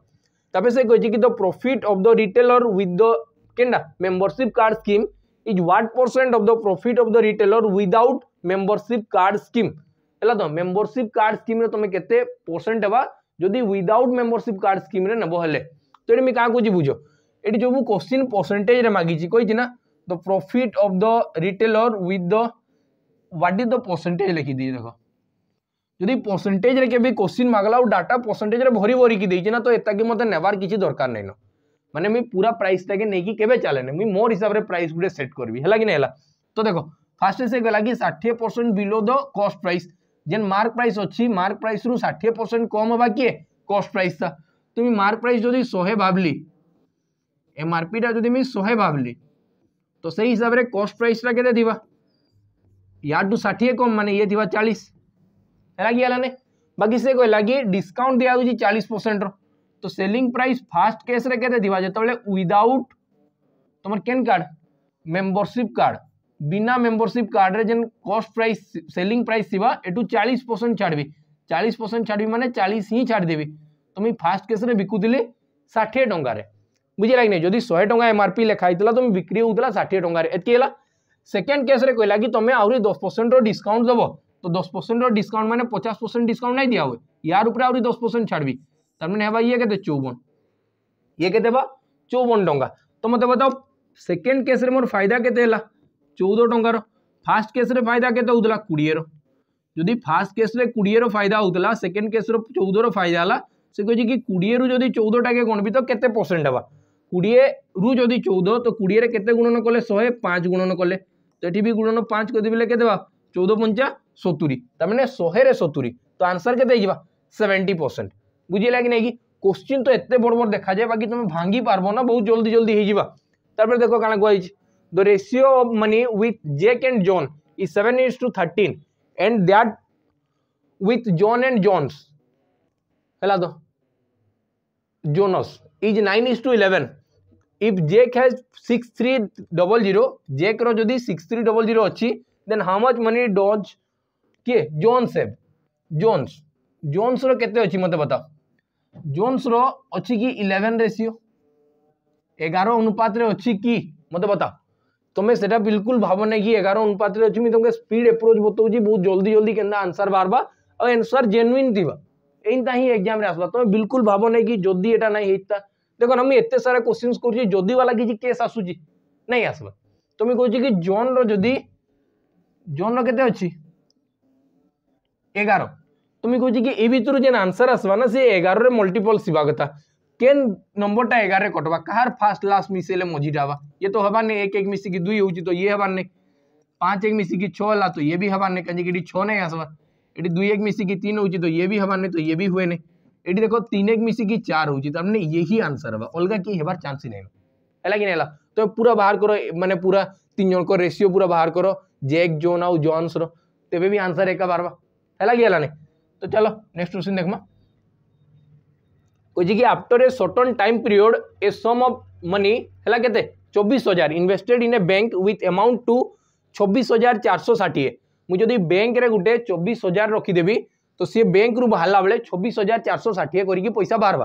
तब से कहे कि the profit of the retailer with the केंडा membership card scheme is what percent of the profit of the retailer without membership card scheme है तो मेंबरशिप कार्ड स्कीम रे तुम्हें केते परसेंट हवा जदि विदाउट मेंबरशिप कार्ड स्कीम रे नबो हले तेडी मि का को जी बुझो एटी जो क्वेश्चन परसेंटेज रे मागी छी कोइ छी ना the profit of the retailer with the what is the percentage लिखि दी देखो जदि परसेंटेज के भी क्वेश्चन मागला और डाटा परसेंटेज भरी भरिकी देना तो एताक मतलब नेबार किसी दरकार नहीं न मैंने मुझे पूरा प्राइस टाइम नहीं कि चले ना मुझे मोर हिसाब तो से प्राइस गुटे सेट करी है कि नहीं तो देख फास्ट से कहला कि षाठी बिलो द कस्ट प्राइस जेन मार्क प्राइस अच्छी मार्क प्राइस रु षाठी परसेंट कम हाँ किए कस्ट प्राइस था तुम मार्क प्राइस जो शहे भावली एम आर पी टा जो शहे भावली तो से हिसाब से कस्ट प्राइसटा के यार ठाठी कम मानने ये थी चालीस है ने बाकी से कहला कि डिस्काउंट दिया दिखाई चालीस परसेंट तो सेलिंग प्राइस फास्ट केस रे कैसे जो विदाउट तुम कैन कार्ड मेंबरशिप कार्ड बिना मेम्बरशिप कार्ड रे जेन कॉस्ट प्राइस सेलिंग प्राइस थी एटु चालीस परसेंट छाड़बी चालीस परसेंट छाड़बी मैंने चालीस ही छाड़देवी तुम्हें फास्ट केस बिकुदी षाठी टकर बुझे लगे जदि शहे टाँग एम आर पी लिखाई था तुम्हें बिक्री होता षाठी टकर सेकेंड केस कहला कि तुम आहरी दस परसेंट रिस्काउंट दबो तो दस परसेंट डिस्काउंट मैंने पचास परसेंट डिस्काउंट नहीं दिया हुए यार ऊपर आ दस परसेंट मैंने तमें ये कहते चौवन ये कहते चौवन टाँग तो मतलब बताओ सेकेंड केस मोर फायदा के चौदह टकर फास्ट केस रे फायदा के कोड़े जदि फास्ट केस कोड़े फायदा होता सेकेंड केस चौदह फायदा है से कह कोड़े जदि चौदह टाइम गणबी तो कैसे परसेंट हाँ कोड़े रु जब चौदह तो कोड़े के गुणन कले शहे पाँच गुणन कले तो ये भी गुणन पाँच कर दे चौदह पंचा सतुरी तमें शहे सतुरी तो आंसर के सेवेन्टी परसेंट बुझेगा कि नहीं कि क्वेश्चन तो ये बड़ बड़ देखा जाए बाकी तुम भांगी पार्ब ना बहुत जल्दी जल्दी होगा तप देख कह द रेसीो अफ मनी ओथ Jack and John is seven is to thirteen and that with John and Jones है तो Jones is nine is to eleven if Jack has six three double zero जेक्र जो six three double zero अच्छी then how much money does किए Jones ଏଫ୍ Jones Jones रत ଅଛି ମୋତେ ବତାଅ ଜୋନ୍ସର ଅଛି କି ଇଲେଭେନ୍ ରେସିଓ ଏଗାର ଅନୁପାତରେ ଅଛି କି ମୋତେ ବତାଅ तुम्हें से बिल्कुल भाव भावना कि एगार अनुपात अच्छी तुमको स्पीड एप्रोच बताऊँ बहुत जल्दी जल्दी के आंसर बाहर और एनसर जेनुईन थी एनता ही एक्जाम आसला तुम बिल्कुल भाव भावना कि जदि यहाँ ना होता देख ना मुझे सारा क्वेश्चन करी वाला किसी केस आसूँ नहीं आसवा तुम्हें कह जोन रदि जोन रत अच्छी एगार तुम्हें कह भर जेन आंसर आसवा ना सी एगार मल्टीपल सीवा कथा केन नंबर टा एगार कटवा कहार फास्ट लास्ट मिसेले मझीटा हवा ये तो हबार नहीं एक एक मिसिकी दुई हो तो ये हवा नहीं पांच एक मिसिकी छाला तो ये भी हबार नहीं कहीं छः नहीं आसवा ये दुई एक मिसिकी तीन हो तो ये भी हबार नहीं तो ये भी हुए नहीं ये देख तीन एक मिसिकी चार होने ये ही आंसर हवा अलग किए हेबार चान्स ही नहीं है कि नहीं तो पूरा बाहर कर मानने पूरा तीन जन रेसीो पूरा बाहर कर जेक जोन आउ जोन्स रेबी आंसर एका बार्वा हेला गला तो चलो नेक्स्ट क्वेश्चन देखा कह after a certain time period a sum of money है कैसे चौबीस हजार invested in a bank with amount to छब्बीस हजार चार सौ षाठी मुझे बैंक में गोटे चौबीस हजार रखिदेवि तो सी बैंक रू बाहर बेले छब्बीस हजार चार सौ षाठी करके पैसा बाहर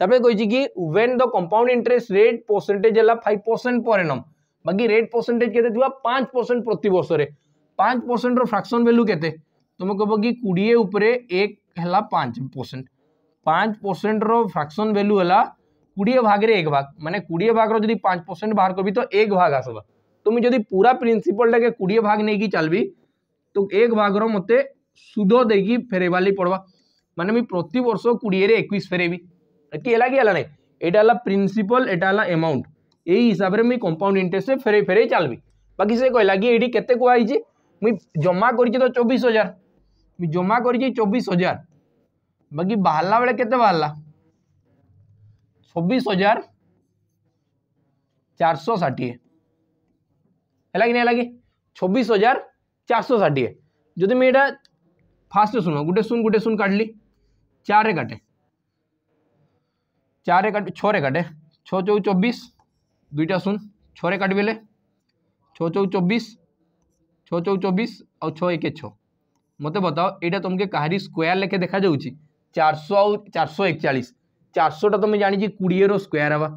तप कि when the compound interest rate percentage है फाइव परसेंट पर एनम बाकी रेट परसेंटेज के पांच परसेंट प्रत वर्ष परसेंट रो फ्राक्शन वैल्यू के तुम तो कह कि कोड़े उपरे एक है पाँच परसेंट पाँच परसेंट रक्सन भैल्यू है कोड़े भाग रे एक भाग मैंने कोड़े भाग रो पाँच परसेंट बाहर कर तो एक भाग आसब तुम्हें तो जो पूरा प्रिन्सीपलटा के कोड़े भाग नहीं कि चल तो एक भाग रोते सुध दे कि फेर बाली पड़वा मैंने मुझे प्रत वर्ष कोड़े एक फेरबी कि नहीं यहाँ प्रिन्सीपल एटा है एमाउंट यही हिसाब से मुझ कंपाउंड इंटरेस्ट फेरे फेरे चलबी बाकी से कहला कि ये कहते कह मुझ जमा कर तो चौबीस हजार जमा कर चौबीस हजार बाकी बाहर बेले के चौबीस हजार चार सौ ठी है चौबीस हजार चार शौ ठी जदि मुझे फास्ट सुन गोटे शून गोटे शून काट चार काटे चार छे काटे छः चौ चौबीस दुईटा शून छे काट बेले छः चौ चौबीस छ चौ चौबीस और छः एक छः মতো বতাও এটা তোমাকে কাহারি স্কোয়ার লেখে দেখা যাচ্ছে চারশো আউ চারশো একচাশ চারশোটা তুমি জাগি কোড়িয়ের স্কোয়ার হওয়া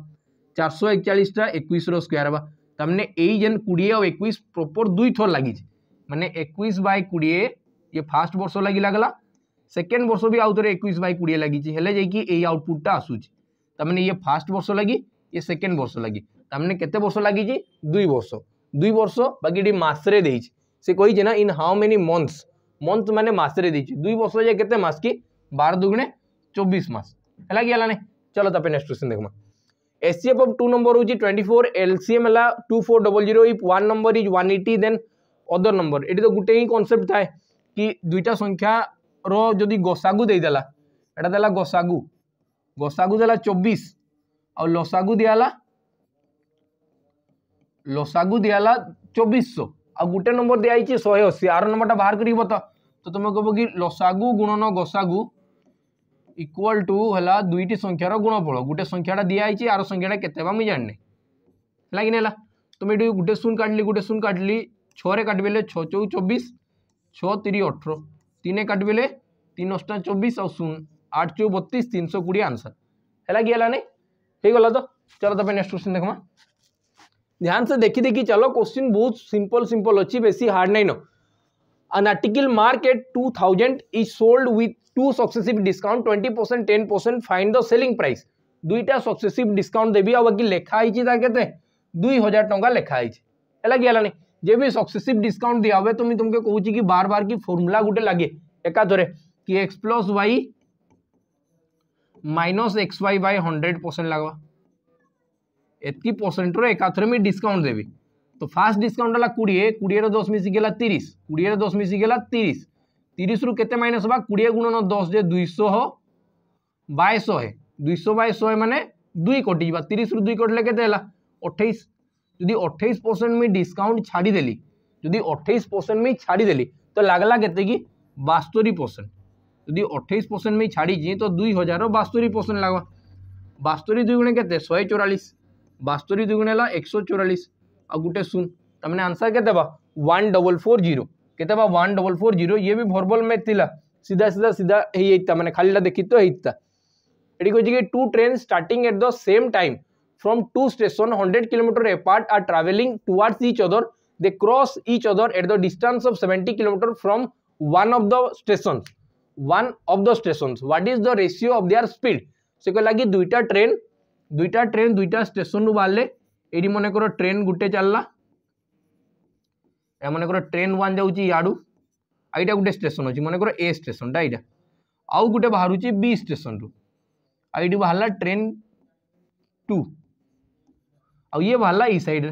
চারশো একচাশটা একুশর স্কোয়ার হওয়া তার মানে এই যেন কোড়িয়ে আউ একুশ প্রপর দুই থর লাগিছে মানে একুশ বাই কোড়িয়ে ইয়ে ফার্স্ট বর্ষ লাগি লাগলা সেকেন্ড বর্ষ বি আউথরে একুশ বাই কোড়িয়ে লাগিছে হলে যাই এই আউটপুটটা আসুচি তার মানে ইয়ে ফার্স্ট বর্ষ লাগি ইয়ে সেকেন্ড বর্ষ লাগি তার মানে কেতে বর্ষ লাগিছে দুই বর্ষ দুই বর্ষ বাকি এটি মাসরে দিয়েছে সে কইছে না in how many months month ମାନେ ମାସରେ ଦେଇଛି ଦୁଇ ବର୍ଷ ଯାଏ କେତେ ମାସ କି ବାର ଦୁଗୁଣେ ଚବିଶ ମାସ ହେଲା କି ହେଲାନି ଚଲ ତାପରେ ନେକ୍ସଟ କ୍ୱେଶ୍ଚନ୍ ଦେଖମା एचसीएफ ऑफ टू नंबर हूँ ट्वेंटी फोर एलसीएम है two four double zero one number is one eighty then other number ये तो गोटे ही कनसेप्ट थाए कि दुईटा संख्यार जदि गसागु देदेला यहाँ देला गसागु गसागु देला चौबीस आ लसागु दिहला लसागु दिहला चौबीस शो आ गोटे नंबर दिखाई शहे अशी आर नंबरटा बाहर कर बता तो तुम कह कि लसागु गुणन गसागु इक्वाल टू है दुईट संख्यार गुणफल गोटे संख्याटा दिखाई आर संख्याटा के मुझे जानी है कि नहीं तो ये गोटे शून काटली गोटे शून काटली छः काटबेले छः चौ चौबीस छः तीन अठर तीन काटबेले तीन अष्टा चौबीस आ शून आठ चौ बतीस तीन सौ कोड़े आंसर है कि है ହେଇଗଲା ତ ଚାଲ ତା ପାଇଁ ନେକ୍ସଟ କ୍ୱେଶ୍ଚିନ୍ ଦେଖମା ଧ୍ୟାନ ସେ ଦେଖି ଦେଖି ଚାଲ କ୍ୱେଶ୍ଚିନ୍ ବହୁତ ସିମ୍ପଲ୍ ସିମ୍ପଲ୍ ଅଛି ବେଶୀ ହାର୍ଡ଼ ନାଇଁ an article marked at 2000 is sold with two successive discount 20% 10% find the selling price দুইটা সক্সেসিভ ডিসকাউন্ট দেবি আউ বাকি লেখা হয়েছে তা কেতে দুই হাজার টঙ্কা লেখা হয়েছে হল কি হলানি যে বি সক্সেসিভ ডিসকাউন্ট দিয়া হবে তুমি তোমাকে কৌছি কি বার বার কি ফর্মুলা গোটে লাগে একাথরে কি X plus Y minus X Y by hundred percent লাগবা এতকি পরসেন্টর একাথরে মুই ডিসকাউন্ট দেবি तो फास्ट डिस्काउंट है कोड़े कोड़े दस मिसिक तीस कोड़े दस मिसिक तीस तीस रु के माइनस हाँ कोड़े गुणन दस जे दुईश बशहे दुईश बशहे मान दुई कटि जा तीस रु दुई कटिले के अठाईस जदि अठाईस परसेंट मुझ डिस्काउंट छाड़देली जदि अठाईस परसेंट मुझ छाड़देली तो लगला के बास्तरी परसेंट जदि अठाईस परसेंट मुझ छाड़ी तो दुई हजार बास्तरी परसेंट लगवा बास्तरी दुई गुणे के शहे चौरास बास्तरी दुई है एक सौ चौरास आ गोटे सुन तुम आंसर के वन डबल फोर जीरो कैसे वन डबल फोर जीरो ये भी भरबल मैथ थी सीधा सीधा सीधा ही मैंने खाली देखी तो हेता ये कह two train start at the same time from two station hundred kilometre apart are travelling towards each other they cross each other at the distance of seventy kilometre from one of the station one of the station what is the ratio of the speed से कहला कि दुईटा train दुईटा train दुईटा station रू बाहर এইটি মনে করো ট্রেন গোটে চাল্লা मन कर ट्रेन वन যাচ্ছি ইয়াড়ু এইটা গোটে স্টেসন অছি মনে করো এ স্টেসনটা এইটা আউ গোটে বাহুছি বি স্টেসন রু এইটি ट्रेन टू টু ये बाहर ये सैड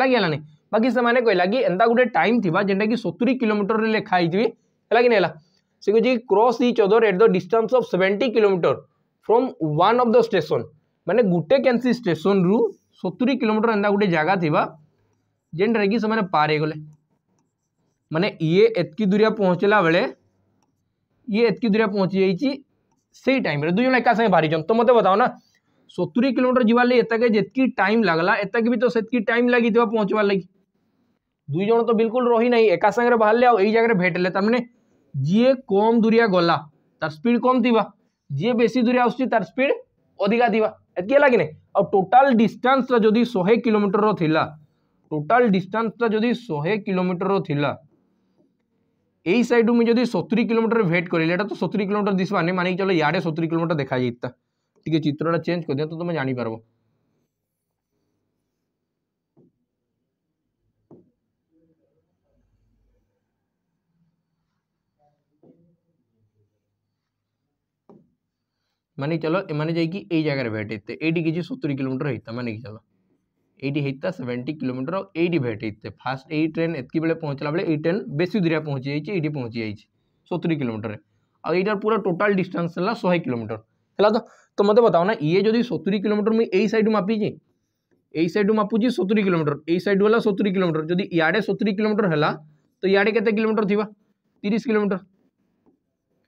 है कि है बाकी से मैंने कहला कि एंता गोटे टाइम थी जेनटा कि सतुरी किलोमीटर लेखाई है कि नहीं से कह cross each other at the distance of seventy kilometre from one of the station मैंने गोटे कैंसी स्टेसन रु सतुरी किलोमीटर एंता गोटे जगह थी जेनटा कि पार हो गले मैंने ये एतक दूरिया पहुँचला बेले ये एतक दूरिया पहुँची जाइए से टाइम दुज एका सागे बाहरी तो मत बताओ ना सतुरी किलोमीटर जबार लगे जितक टाइम लगला एत भी तो सेकी टाइम लगे थी पहुँचवार लगी दुईज तो बिलकुल रही ना एका सागर बाहर ले जगह भेटले तमें जी कम दूरिया गला तार स्पीड कम थी जी बेसी दूरी आसपीड अधिका थी ये लगे ना टोटाल डिस्टान्स जो शहे कोमीटर थिला टोटाल डिस्टान्स जो शहे कोमीटर थिला ये सैड मुझे सतुरी कोमीटर भेट करी एटा तो सतुरी कोमीटर दिशानी मानिक चलो याडे सतुरी किलोमीटर देखा जाता टे चित्रटा चेंज कर दि तो तुम जापार मान चलो इन्हें जाकि ये भेट इतने ये किसी सतुरी किलोमीटर होता मान कि चलो ये होता सेवेन्टी किलोमीटर ये भेट इतने फास्ट यही ट्रेन एतक बेले पहुँचला बेले ट्रेन बेस दूरी पहुँची जाइए ये पहुँची जाइए सतुरी किलोमीटर आईटार पूरा टोटाल डिस्टान्स है शहे किलोमीटर है तो तो मत बताओ ना ये जो सतुरी किलोमीटर मुझे यही सैड मापीचे यही सैड मापुची सतुरी किलोमीटर यही सैड होगा सतुरी किलोमीटर जो इे सतुरी किलोमीटर है तो इे कोमीटर थी तीस किलोमीटर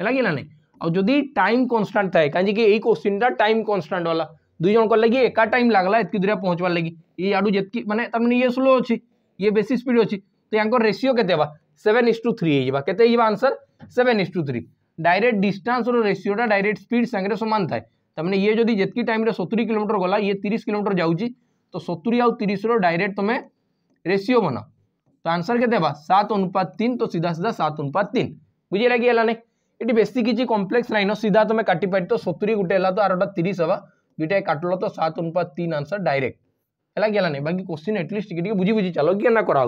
है कि ना नहीं आदि टाइम कनस्टाट था कहीं ये क्वेश्चन टाइम टाइम कनस्टाट वाला दुई जन लगे एका टाइम लगला इतकी दूरिया पहुँचवार लगी ये आड़ जितकी मैंने तमें ये स्लो अच्छी ये बेस स्पीड अच्छी तो यहाँ रेसीो के सेवेन इज टू थ्री होते answer seven is to three direct distance रेसीोटा डायरेक्ट स्पीड सागर सामान था तमें ये जो जितकी टाइम सतुरी किलोमीटर गला ये तीस किलोमीटर जा तो सतुरी आस डायरेक्ट तुम्हें रेसीो बना तो आंसर के सात अनुपात तीन तो सीधा सीधा सात अनुपात तीन बुझे लगे है ना ये बेस किसी कम्प्लेक्स नाइन सीधा तुम्हें काटिपार तो सतुरी गोटे तो आर तीस हाँ दुटा काटल तो सात अनुपात तीन आंसर डायरेक्ट है कि नहीं बाकी क्वेश्चन एटलिस्ट बुझी बुझी चलो कि करा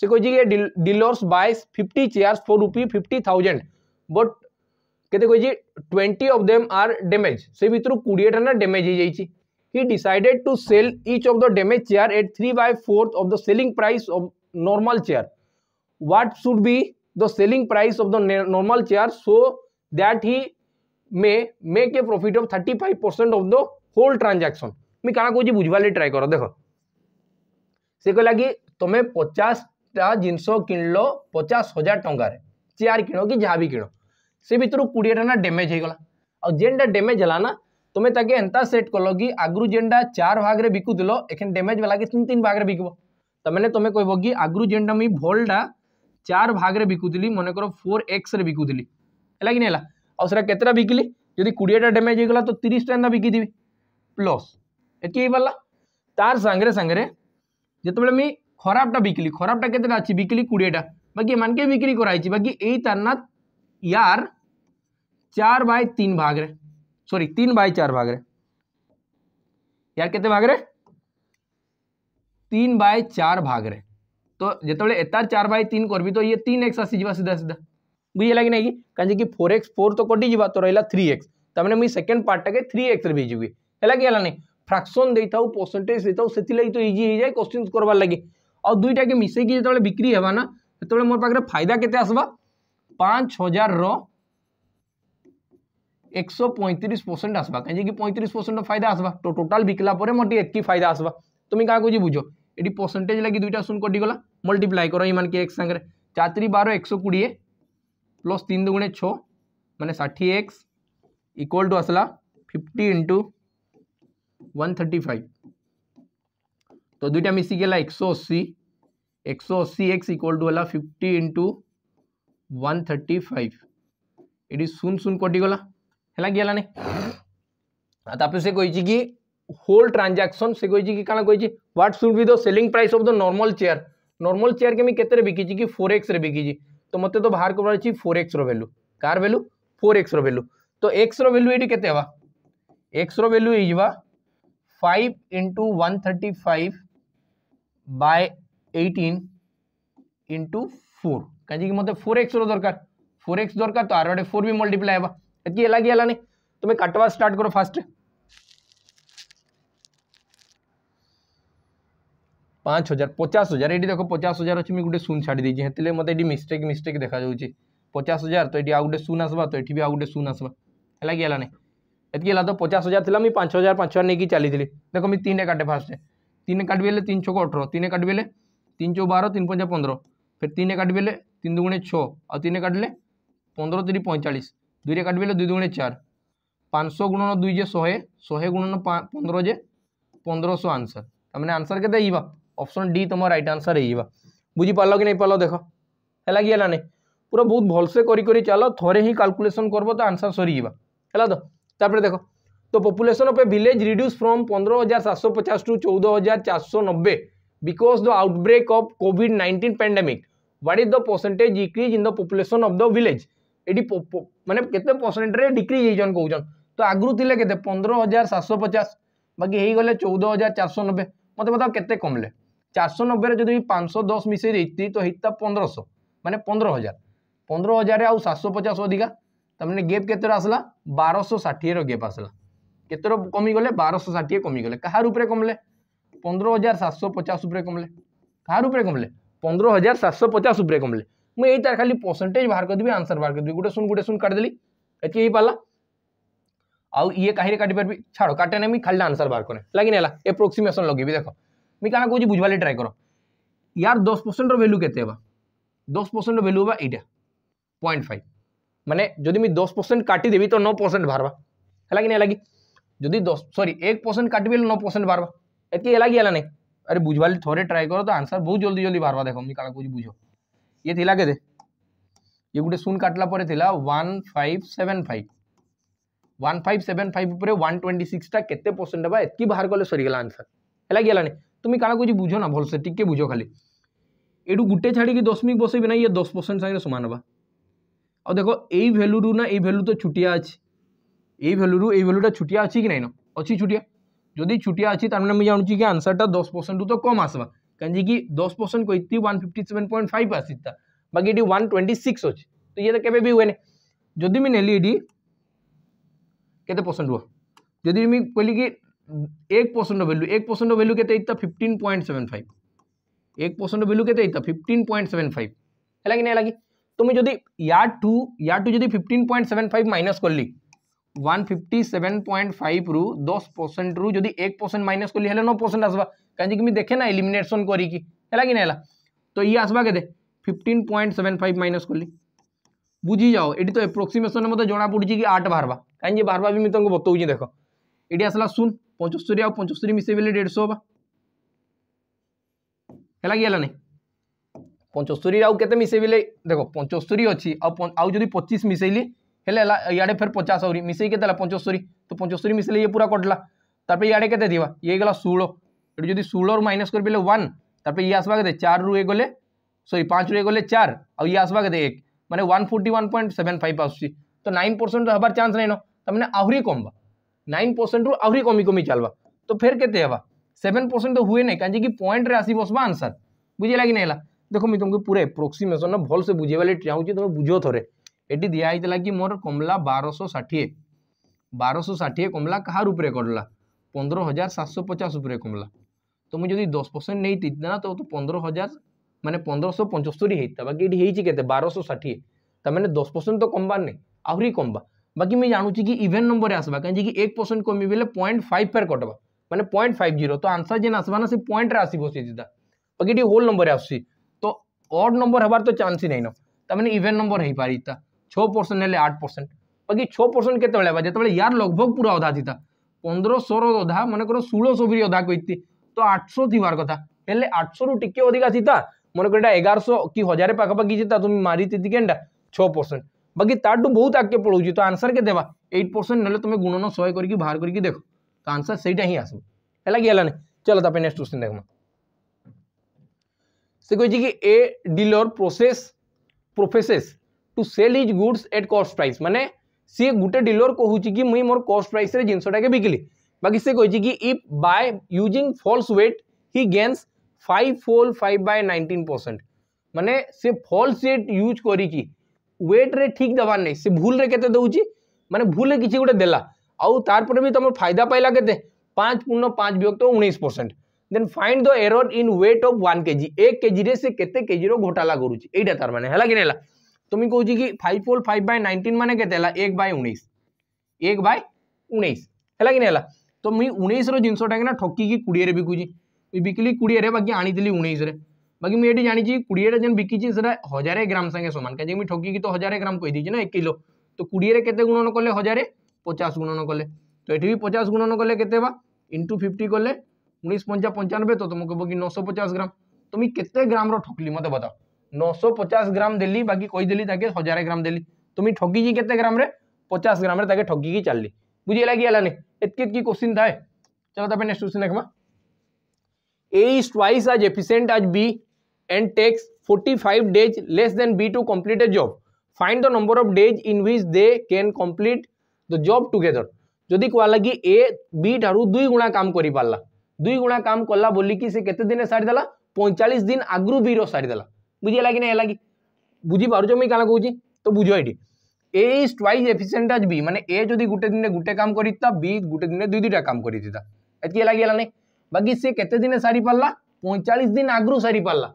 से कहे dealers buys fifty chairs for rupee fifty thousand but के twenty of them are damage से भितर कोड़ेटा ना डैमेज हो जाए he decided to sell each of the damage chair at three by fourth of the selling price of normal chair what should be the selling price of the normal chair so that he may make a profit of 35% five percent of the whole transaction मुझे क्या कहूँ बुझा लगे try कर देख से कहला कि तुम्हें पचासटा जिनस किण पचास हजार टकरे चेयर किण कि जहाँ भी किण से भितर कोड़ेटा ना डैमेज होगा आ जेनटा डैमेज है ना तुम्हें ताकि एंता सेट कल कि आगु जेनटा चार भाग में बिकुल एखे डैमेज वाला कि तीन भाग में बिकब तुम्हें कह कि आगु जेनटा मुझ भोलटा चार भाग में बिकुदी मन करो फोर एक्स बिकुदली है कि नहीं के बिकली जदि कोड़ेटा डैमेज होगा तो तीस टाइम तक बिकिदेवि प्लस ये पार्ला तार सांगे सांगे जिते बी खराबटा बिकली खराबटा के बिकली कोड़ेटा बाकी मान के बिक्री कराई बाकी ये तारना यार चार बाय तीन भाग रे सॉरी तीन बाय चार भाग रे यार के भाग रे तीन बाय चार भाग रे तो जो एतार चार बै तीन करी तो ये तीन एक्स आसीजा सीधा सीधा बुझेगा कि नहीं कि कहीं फोर एक्स फोर तो कटिज तो रहा थ्री एक्स तमें मुझे सेकेंड पार्टा के थ्री एक्स रेजी है कि है फ्राक्सन दे था परसेंटेज दे था तो इजी हो जाए क्वेश्चन करवार लगे आउ दुईटा के मिसेक जो बिक्री हे ना जो मोर पाखे फायदा के आसवा पाँच हजार र एक सौ पैंतीस परसेंट आसवा कहीं पैंतीस परसेंट फायदा आसवा तो टोटाल बिकला मोटे एत फायदा आसवा तुम्हें क्या कहो बुझ ये परसेंटेज लगे दुईटा शून कटिगला मल्टीप्लाए कर इनके एक्स सागर चार बार एक सौ कोड़े प्लस तीन दुगुणे छ मैंने षाठी एक्स इक्वाल टू आसला fifty into one thirty five तो दुईटा मिसिक एकश अशी सौ अशी एक्स इक्वाल टू है fifty into one thirty five ये शून शून कटिगला है कि से कही होल ट्रांजाक्शन से कही कि कहना कही what should be the selling price of the normal chair normal chair के केते बिकी कि फोर एक्स बिकी तो मत तो बाहर करवार अच्छे फोर एक्स रैल्यू कार भैल्यू फोर एक्स रैल्यू तो एक्स रैल्यू ये के एक्स रैल्यू ये five into one thirty five by eighteen into four कहीं मतलब फोर एक्स ररकार फोर एक्स दरकार तो आर गोटे फोर भी मल्टीप्लाई होगा कि लगे तुम्हें काटवा स्टार्ट करो फास्ट पाँच हजार पचास हजार ये देख पचास हजार अच्छे गोटे सुन छाड़ी हेल्ले मत ये मिस्टेक मिस्टेक देखा जाए पचास हजार तो ये आउ गए सुन आसवा तो ये भी आउ गए सुन आसवा है कि इतनी है तो पचास हजार थी मुझे पांच हजार पांच हजार नहीं चली थी देख मैं तीन काटे फास्ट तीन काट भी तीन छक अठर तीन काट भी तीन छो बार तीन पंचा पंद्रह फिर तीन काट भी तीन दुगुणे छः आउ तीन काटिले पंद्रह तीन पैंतालीस दुई काट भी दुई दुगुणे चार पाँच सौ गुणन दुई जे शहे शहे गुणन पंद्रह जे पंद्रह सौ आनसर तमें आंसर के অপশন ডি তোমার রাইট আনসার হয়ে বুঝিপার কি নাই পার দেখ ହେଲା କି ହେଲାନି ପୁରା ବହୁତ ଭଲସେ କରି କରି ଚାଲ ଥରେ ହିଁ କାଲକୁଲେସନ୍ କରିବ ତ ଆନ୍ସର୍ ସରିଯିବା ହେଲା ତ ତାପରେ ଦେଖ ତ population of a village reduce from ପନ୍ଦର ହଜାର ସାତଶହ ପଚାଶରୁ ଚଉଦ ହଜାର ଚାରିଶହ ନବେ because the outbreak of COVID nineteen pandemic what is the percentage decrease in the population of the village ଏଠି ମାନେ କେତେ ପରସେଣ୍ଟରେ ଡିକ୍ରିଜ୍ ହେଇଛନ୍ କହୁଛନ୍ ତ ଆଗରୁ ଥିଲେ କେତେ ପନ୍ଦର ହଜାର ସାତଶହ ପଚାଶ ବାକି ହେଇଗଲେ ଚଉଦ ହଜାର ଚାରିଶହ ନବେ ମୋତେ ବତାଅ କେତେ କମିଲେ चार सौ नब्बे जो पांच दस मिसे तो होता पंद्रह मान पंद्रह हजार पंद्रह हजार आज सात सौ पचास अधिका तमें गेप के आसला बारश षाठी गेप आसला के कमीगले बारश षाठी कमीगले कहारे कमले पंद्रह हजार सात सौ पचास कमले कहारे कमले पंद्रह हजार सात सौ पचास कमले मुझे यही तरह खाली परसेंटेज बाहर करदेवी आंसर बाहर करदेवी गोटे शून गोटे शून काटदेली ये पाला आउ ये कहीं काटिपारि छाड़ काटे ना मुझे खाली आंसर बाहर करें लगे ना एप्रोक्सीमेसन लगे देख मुझे क्या कहूँ बुझे ट्राए कर यार दस परसेंट रैल्यू के दस परसेंट रैल्यू हाँ यहाँ पॉइंट फाइव मैंने जदि मुझ दस परसेंट काटिदेवि तो नौ परसेंट बाहर है कि नहीं है कि दस सरी एक परसेंट काटबी तो नौ परसेंट बाहर एत की है कि अरे बुझा थे ट्राए कर तो आंसर बहुत जल्दी जल्दी बाहर देख मुझे क्या कहूँ बुझ ये के ये गोटे सुन काटला one five seven five one five seven five पर वन ट्वेंटी सिक्सटा के हाँ इतनी बाहर कले सरीगला आंसर है कि है तुम्हें कल कुछ बुझ ना भलसे टी बुझ खाली यू गुटे छाड़ी दशमिक बस भी ना ये दस परसेंट सागर सामान हाँ आ देख यही भैल्यूरू ना यैल्यू तो छुटिया अच्छे यही भैल्यूरू यैल्यूटा छुटिया अच्छी कि ना अच्छी छुटिया जदि छुटिया अच्छी तमें जानू कि आंसरटा दस परसेंट तो कम आसवा कहीं दस परसेंट कही थी one fifty seven point five आसता बाकी ये वन ट्वेंटी सिक्स अच्छे तो ये तो केवे भी हुए ना जब मुझे नेली ये कैसे परसेंट हुआ जदि मुझे कहली कि एक परसेंट वैल्यू एक परसेंट वैल्यू कहते इतना फिफ्टीन पॉइंट सेवेन फाइव एक परसेंट वैल्यू कहते इतना फिफ्टीन पॉइंट सेवेन फाइव है कि नहीं है तुम्हें जो या टू या टू जो fifteen point seven five minus कर ली one fifty seven point five रु दस परसेंट रु जो एक परसेंट माइनस कल नौ परसेंट आसवा कहीं देखे ना इलिमिनेसन करी है कि नहीं तो ये आसवा के fifteen point seven five minus कल बुझी जाओ ये तो एप्रोक्सीमेसन मतलब जमापड़ी कि आठ बाहर कहीं बाहर भी मुझे तुमको तो बतौची देख ये आसला शून पंचस्तरी आ पंचस्तरी मिसे डेढ़श हाँ है कि पंचस्तरी आते मिसे देख पंचस्तरी अच्छी आज जो पचीस मिसेली है इे फेर पचास आ रही मिसेक पंचस्तरी तो पंचस्तरी मिसेले ये पूरा कटला तपे इे के ये गला षोल ये जो षोह माइनस कर बेले वन तपे ये आसवा कहते चार रु गले सरी पाँच रु गले चार आई आसवा कहते एक मैंने one forty one point seven five आसूसी तो नाइन परसेंट तो हबार चान्स नहीं न तमें आहरी कम बा नाइन परसेंट रु आहरी कमी कमी चलवा तो फेर के सेवेन परसेंट तो हुए ना कहीं पॉइंट बसवा आंसर बुझेगा कि नहीं देख मुझे तुमको पूरा एप्रोक्सीमेसन भल से बुझे चाहूँ तुम बुझ थे ये दिखाई कि मोर कमला बारश षाठी बारश षाठी कमला रूप उपरे कटला पंद्रह हजार सात सौ पचास उपरे कमला तो मुझे दस परसेंट नहीं ना तो, तो, पंद्रह हजार मैंने पंद्रह पंचस्तरी होता बाकी ये बारश षाठी तमें दस परसेंट तो कमबार नहीं आहरी कमबा बाकी मुझे जानूँ कि इवेन नंबर आसवा कहीं कि एक परसेंट कमी बेले पॉइंट फाइव पेयर कटवा मैंने पॉइंट फाइव जीरो तो आंसर जेन आसवा ना से पॉइंट आसो सीधा बाकी होल नंबर आसो तो अड नंबर हबार तो चान्स ही नहीं ना तो मैंने इवेन नंबर हो पारिता छः परसेंट ना आठ परसेंट बाकी छः परसेंट केतने जो यार लगभग पूरा अधा थी पंद्रह शोर अधा मन कर षोलश भी अधा कही तो आठशो थवार कथा हेल्ले आठ सौ टी अधिका थी मन कर एगारश कि हजार पाखापाखी थी तुम तो मारी थी केनटा छः परसेंट बाकी ताठू बहुत आगे पढ़ाऊँ तो आंसर के देवा एट परसेंट ना तुम गुणन शहे कर बाहर कर देख तो आंसर से आस है चल तप नेक्स्ट क्वेश्चन देखा से कह a process professes to sell his goods at cost price मानने सी गोटे डिलर कह कि मुई मोर कस्ट प्राइस जिनसटा के बिकली बाकी से कहे कि if by using false weight he gains five फोल फाइव बाय नाइंटीन परसेंट मानने से फॉल्स वेट यूज करी वेट रे ठीक दबार नहीं से भूल के दूसरी मैंने भूल किसी गोटे पर भी तुम फायदा पाला के पाँच पूर्ण पाँच व्यक्त उन्नीस percent then find the error in weight of one K G एक के जी से के जी रोटाला करुच यहीटा तार मैंने कि नहीं तुम्हें कौच कि five four five by nineteen मैंने के एक बै उन्नीस एक बै उन्नीस है कि नहीं तो मुझे उन्नीस रिनसटा कि ठकिकी कोड़े बिकुची बिकली कोड़े बाकी आनी उन्नीस बाकी मुझे जानी कोड़े जेन बिकी हजार ग्राम सागे सामान क्या जमी ठकी तो हजार ग्राम कहीदेज ना एक किलो तो कोड़े के गुणन कले हजार पचास गुणन कले तो ये भी पचास गुणन कले के इंटू फिफ्टी कले उन्नीस पंचा पंचानबे तो तुमको कह कि नौश पचास ग्राम तुम्हें तो केत ग्राम रकली मत बताओ नौश पचास ग्राम देली बाकी कहीदेली हजार ग्राम देली तुम्हें तो ठकी के ग्राम पचास ग्राम ठकी चलि बुझे लगी एतक क्वेश्चन थाए चलो नेक्स्ट क्वेश्चन देखा A is as B and takes 45 days less than B to complete a job. Find the number of days in which they can complete the job together. যদি কোয়ালা কি এ বি ঠারু দুই গুণা কাম করি পারলা দুই গুণা কাম কলা বলি কি সে কেতে দিনে সারি দেলা পঁয়চাশ দিন আগ্রু বি র সারি দেলা বুঝিলা কি না এলা কি বুঝি পারুছ মুই কানা কହୁছি তো বুঝ এটি A is twice efficient as B মানে এ যদি গোটে দিনে গোটে কাম করিতা বি গোটে দিনে দুই দুইটা কাম করিতা এতকি এলা কি এলা নাই বাকি সে কেতে দিনে সারি পারলা পঁয়চাশ দিন আগ্রু সারি পারলা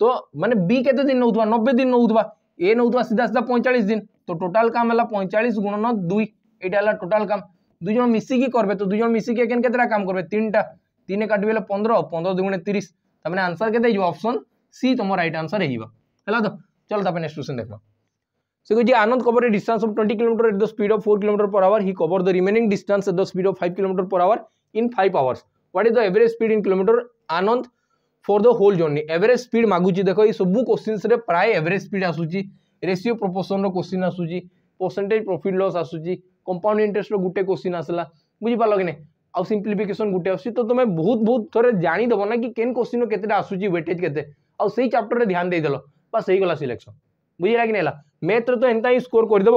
तो मैंने बी के दिन नौवा नब्बे दिन नौवा ए नौवा सीधा सीधा पैंचाश दिन तो टोटाल काम है पैंचाश गुणन दुई यहाँ टोटाल काम दुज मिसिकी करबे तो दुज मिसिकी एखेन केतटा काम करबे तीन टा तीन काटबे पंद्रह पंद्रह दुगुणे तीस तमें आंसर के ऑप्शन सी तुम रईट आंसर होगा तो चलो तब नेक्स्ट क्वेश्चन देख So because Anand covered a distance of 20 km at the speed of 4 km per hour, he covered the remaining distance at the speed of 5 km per hour in 5 hours. What is the average speed in kilometer? Anand for the whole journey average speed માગુଛି ଦେଖ ଏଇ ସବୁ କୋଶ୍ଚିନ୍ସରେ ପ୍ରାୟ average speed ଆସୁଛି ratio ପ୍ରପୋର୍ସନ୍ର question ଆସୁଛି percentage profit loss ଆସୁଛି କମ୍ପାଉଣ୍ଡ ଇଣ୍ଟରେଷ୍ଟର ଗୋଟେ କୋଶ୍ଚିନ୍ ଆସିଲା ବୁଝିପାରିଲ କି ନାହିଁ ଆଉ ସିମ୍ପ୍ଲିଫିକେସନ୍ ଗୋଟେ ଆସୁଛି ତ ତୁମେ ବହୁତ ବହୁତ ଥରେ ଜାଣିଦେବ ନା କି କେନ୍ କୋଶ୍ଚିନ୍ର କେତେଟା ଆସୁଛି ୱେଟେଜ୍ କେତେ ଆଉ ସେଇ ଚାପ୍ଟରରେ ଧ୍ୟାନ ଦେଇଦେଲ ବାସ୍ ହେଇଗଲା ସିଲେକ୍ସନ୍ ବୁଝିଲା କି ନାହିଁ ହେଲା ମ୍ୟାଥ୍ରେ ତ ଏନ୍ତା ହିଁ ସ୍କୋର୍ କରିଦେବ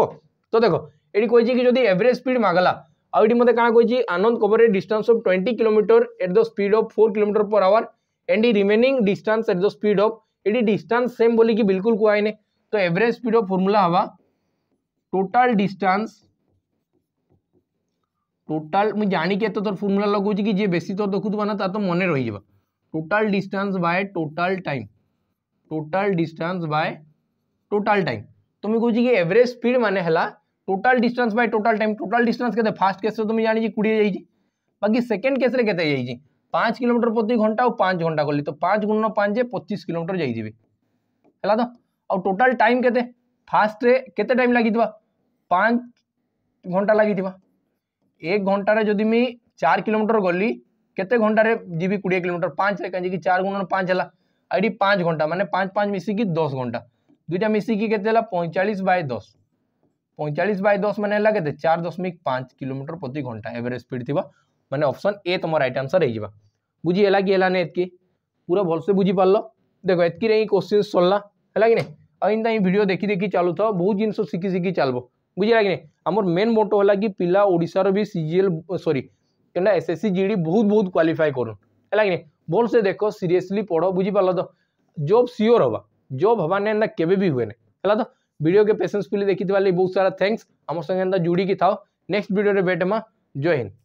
ତ ଦେଖ ଏଠି କହିଛି କି ଯଦି ଏଭରେଜ୍ ସ୍ପିଡ୍ ମାଗଲା ଆଉ ଏଠି ମୋତେ କାଣା କହିଛି Anand coverage distance of twenty kilometre at the speed of four kilometre per hour and remaining distance at the speed of ये डिस्टेंस सेम बोली कि बिल्कुल कहने तो एवरेज स्पीड ऑफ फॉर्मूला हवा टोटल डिस्टेंस टोटाल मुझे जानिकी तो तोर फर्मुला लगे कि जे बेसी तो देखु देखुवा ना तो, तो मन रही जा total distance by total time total distance by total time तो मुझे कहे कि एवरेज स्पीड माने हला total distance by total time total distance के फर्स्ट केस तो तुम जानी जी 20 जाई जी बाकी सेकंड केस रे केते जाई जी पाँच किलोमीटर प्रति घंटा और पाँच घंटा गली तो पाँच गुण पाँच पचीस किलोमीटर जाइए है तो आउ टोटाल टाइम के फास्ट के टाइम लगे पाँच घंटा लगे एक घंटार जदि मुझ चार किलोमीटर गली के घंटार जीवी कोड़े किलोमीटर पाँच कहीं चार गुण पाँच है ये पाँच घंटा मानने पाँच पाँच मिसिकी दस घंटा दुईटा मिसिकी के पैंचाश बाय दस पैंतालीस बै दस मैंने के चार दशमिक पाँच किलोमीटर प्रति घंटा एवरेज स्पीड थी मैंने अपसन ए तुम रईट आनसर है बुझीगला कि है पूरा भलसे बुझी पार्ल देख एत क्वेश्चन सरला है कि नहीं आई भिड देखी देखी चलू था बहुत जिन शिखी शिखी चलो बुझेगा कि नहीं आम मेन मोटो है कि पिला ओडार भी सी सीजीएल सरी क्या एस एस सी जी बहुत बहुत क्वाफाए कर है भल से देख सीरीयसली पढ़ बुझी तो जब सिोर हवा जब हवाने के हुए ना तो भिड के पेसेंसफुली देखी थी बहुत सारा थैंक्स आम संगे जुड़ी था नेक्स्ट भिडियो भेट हम जय हिंद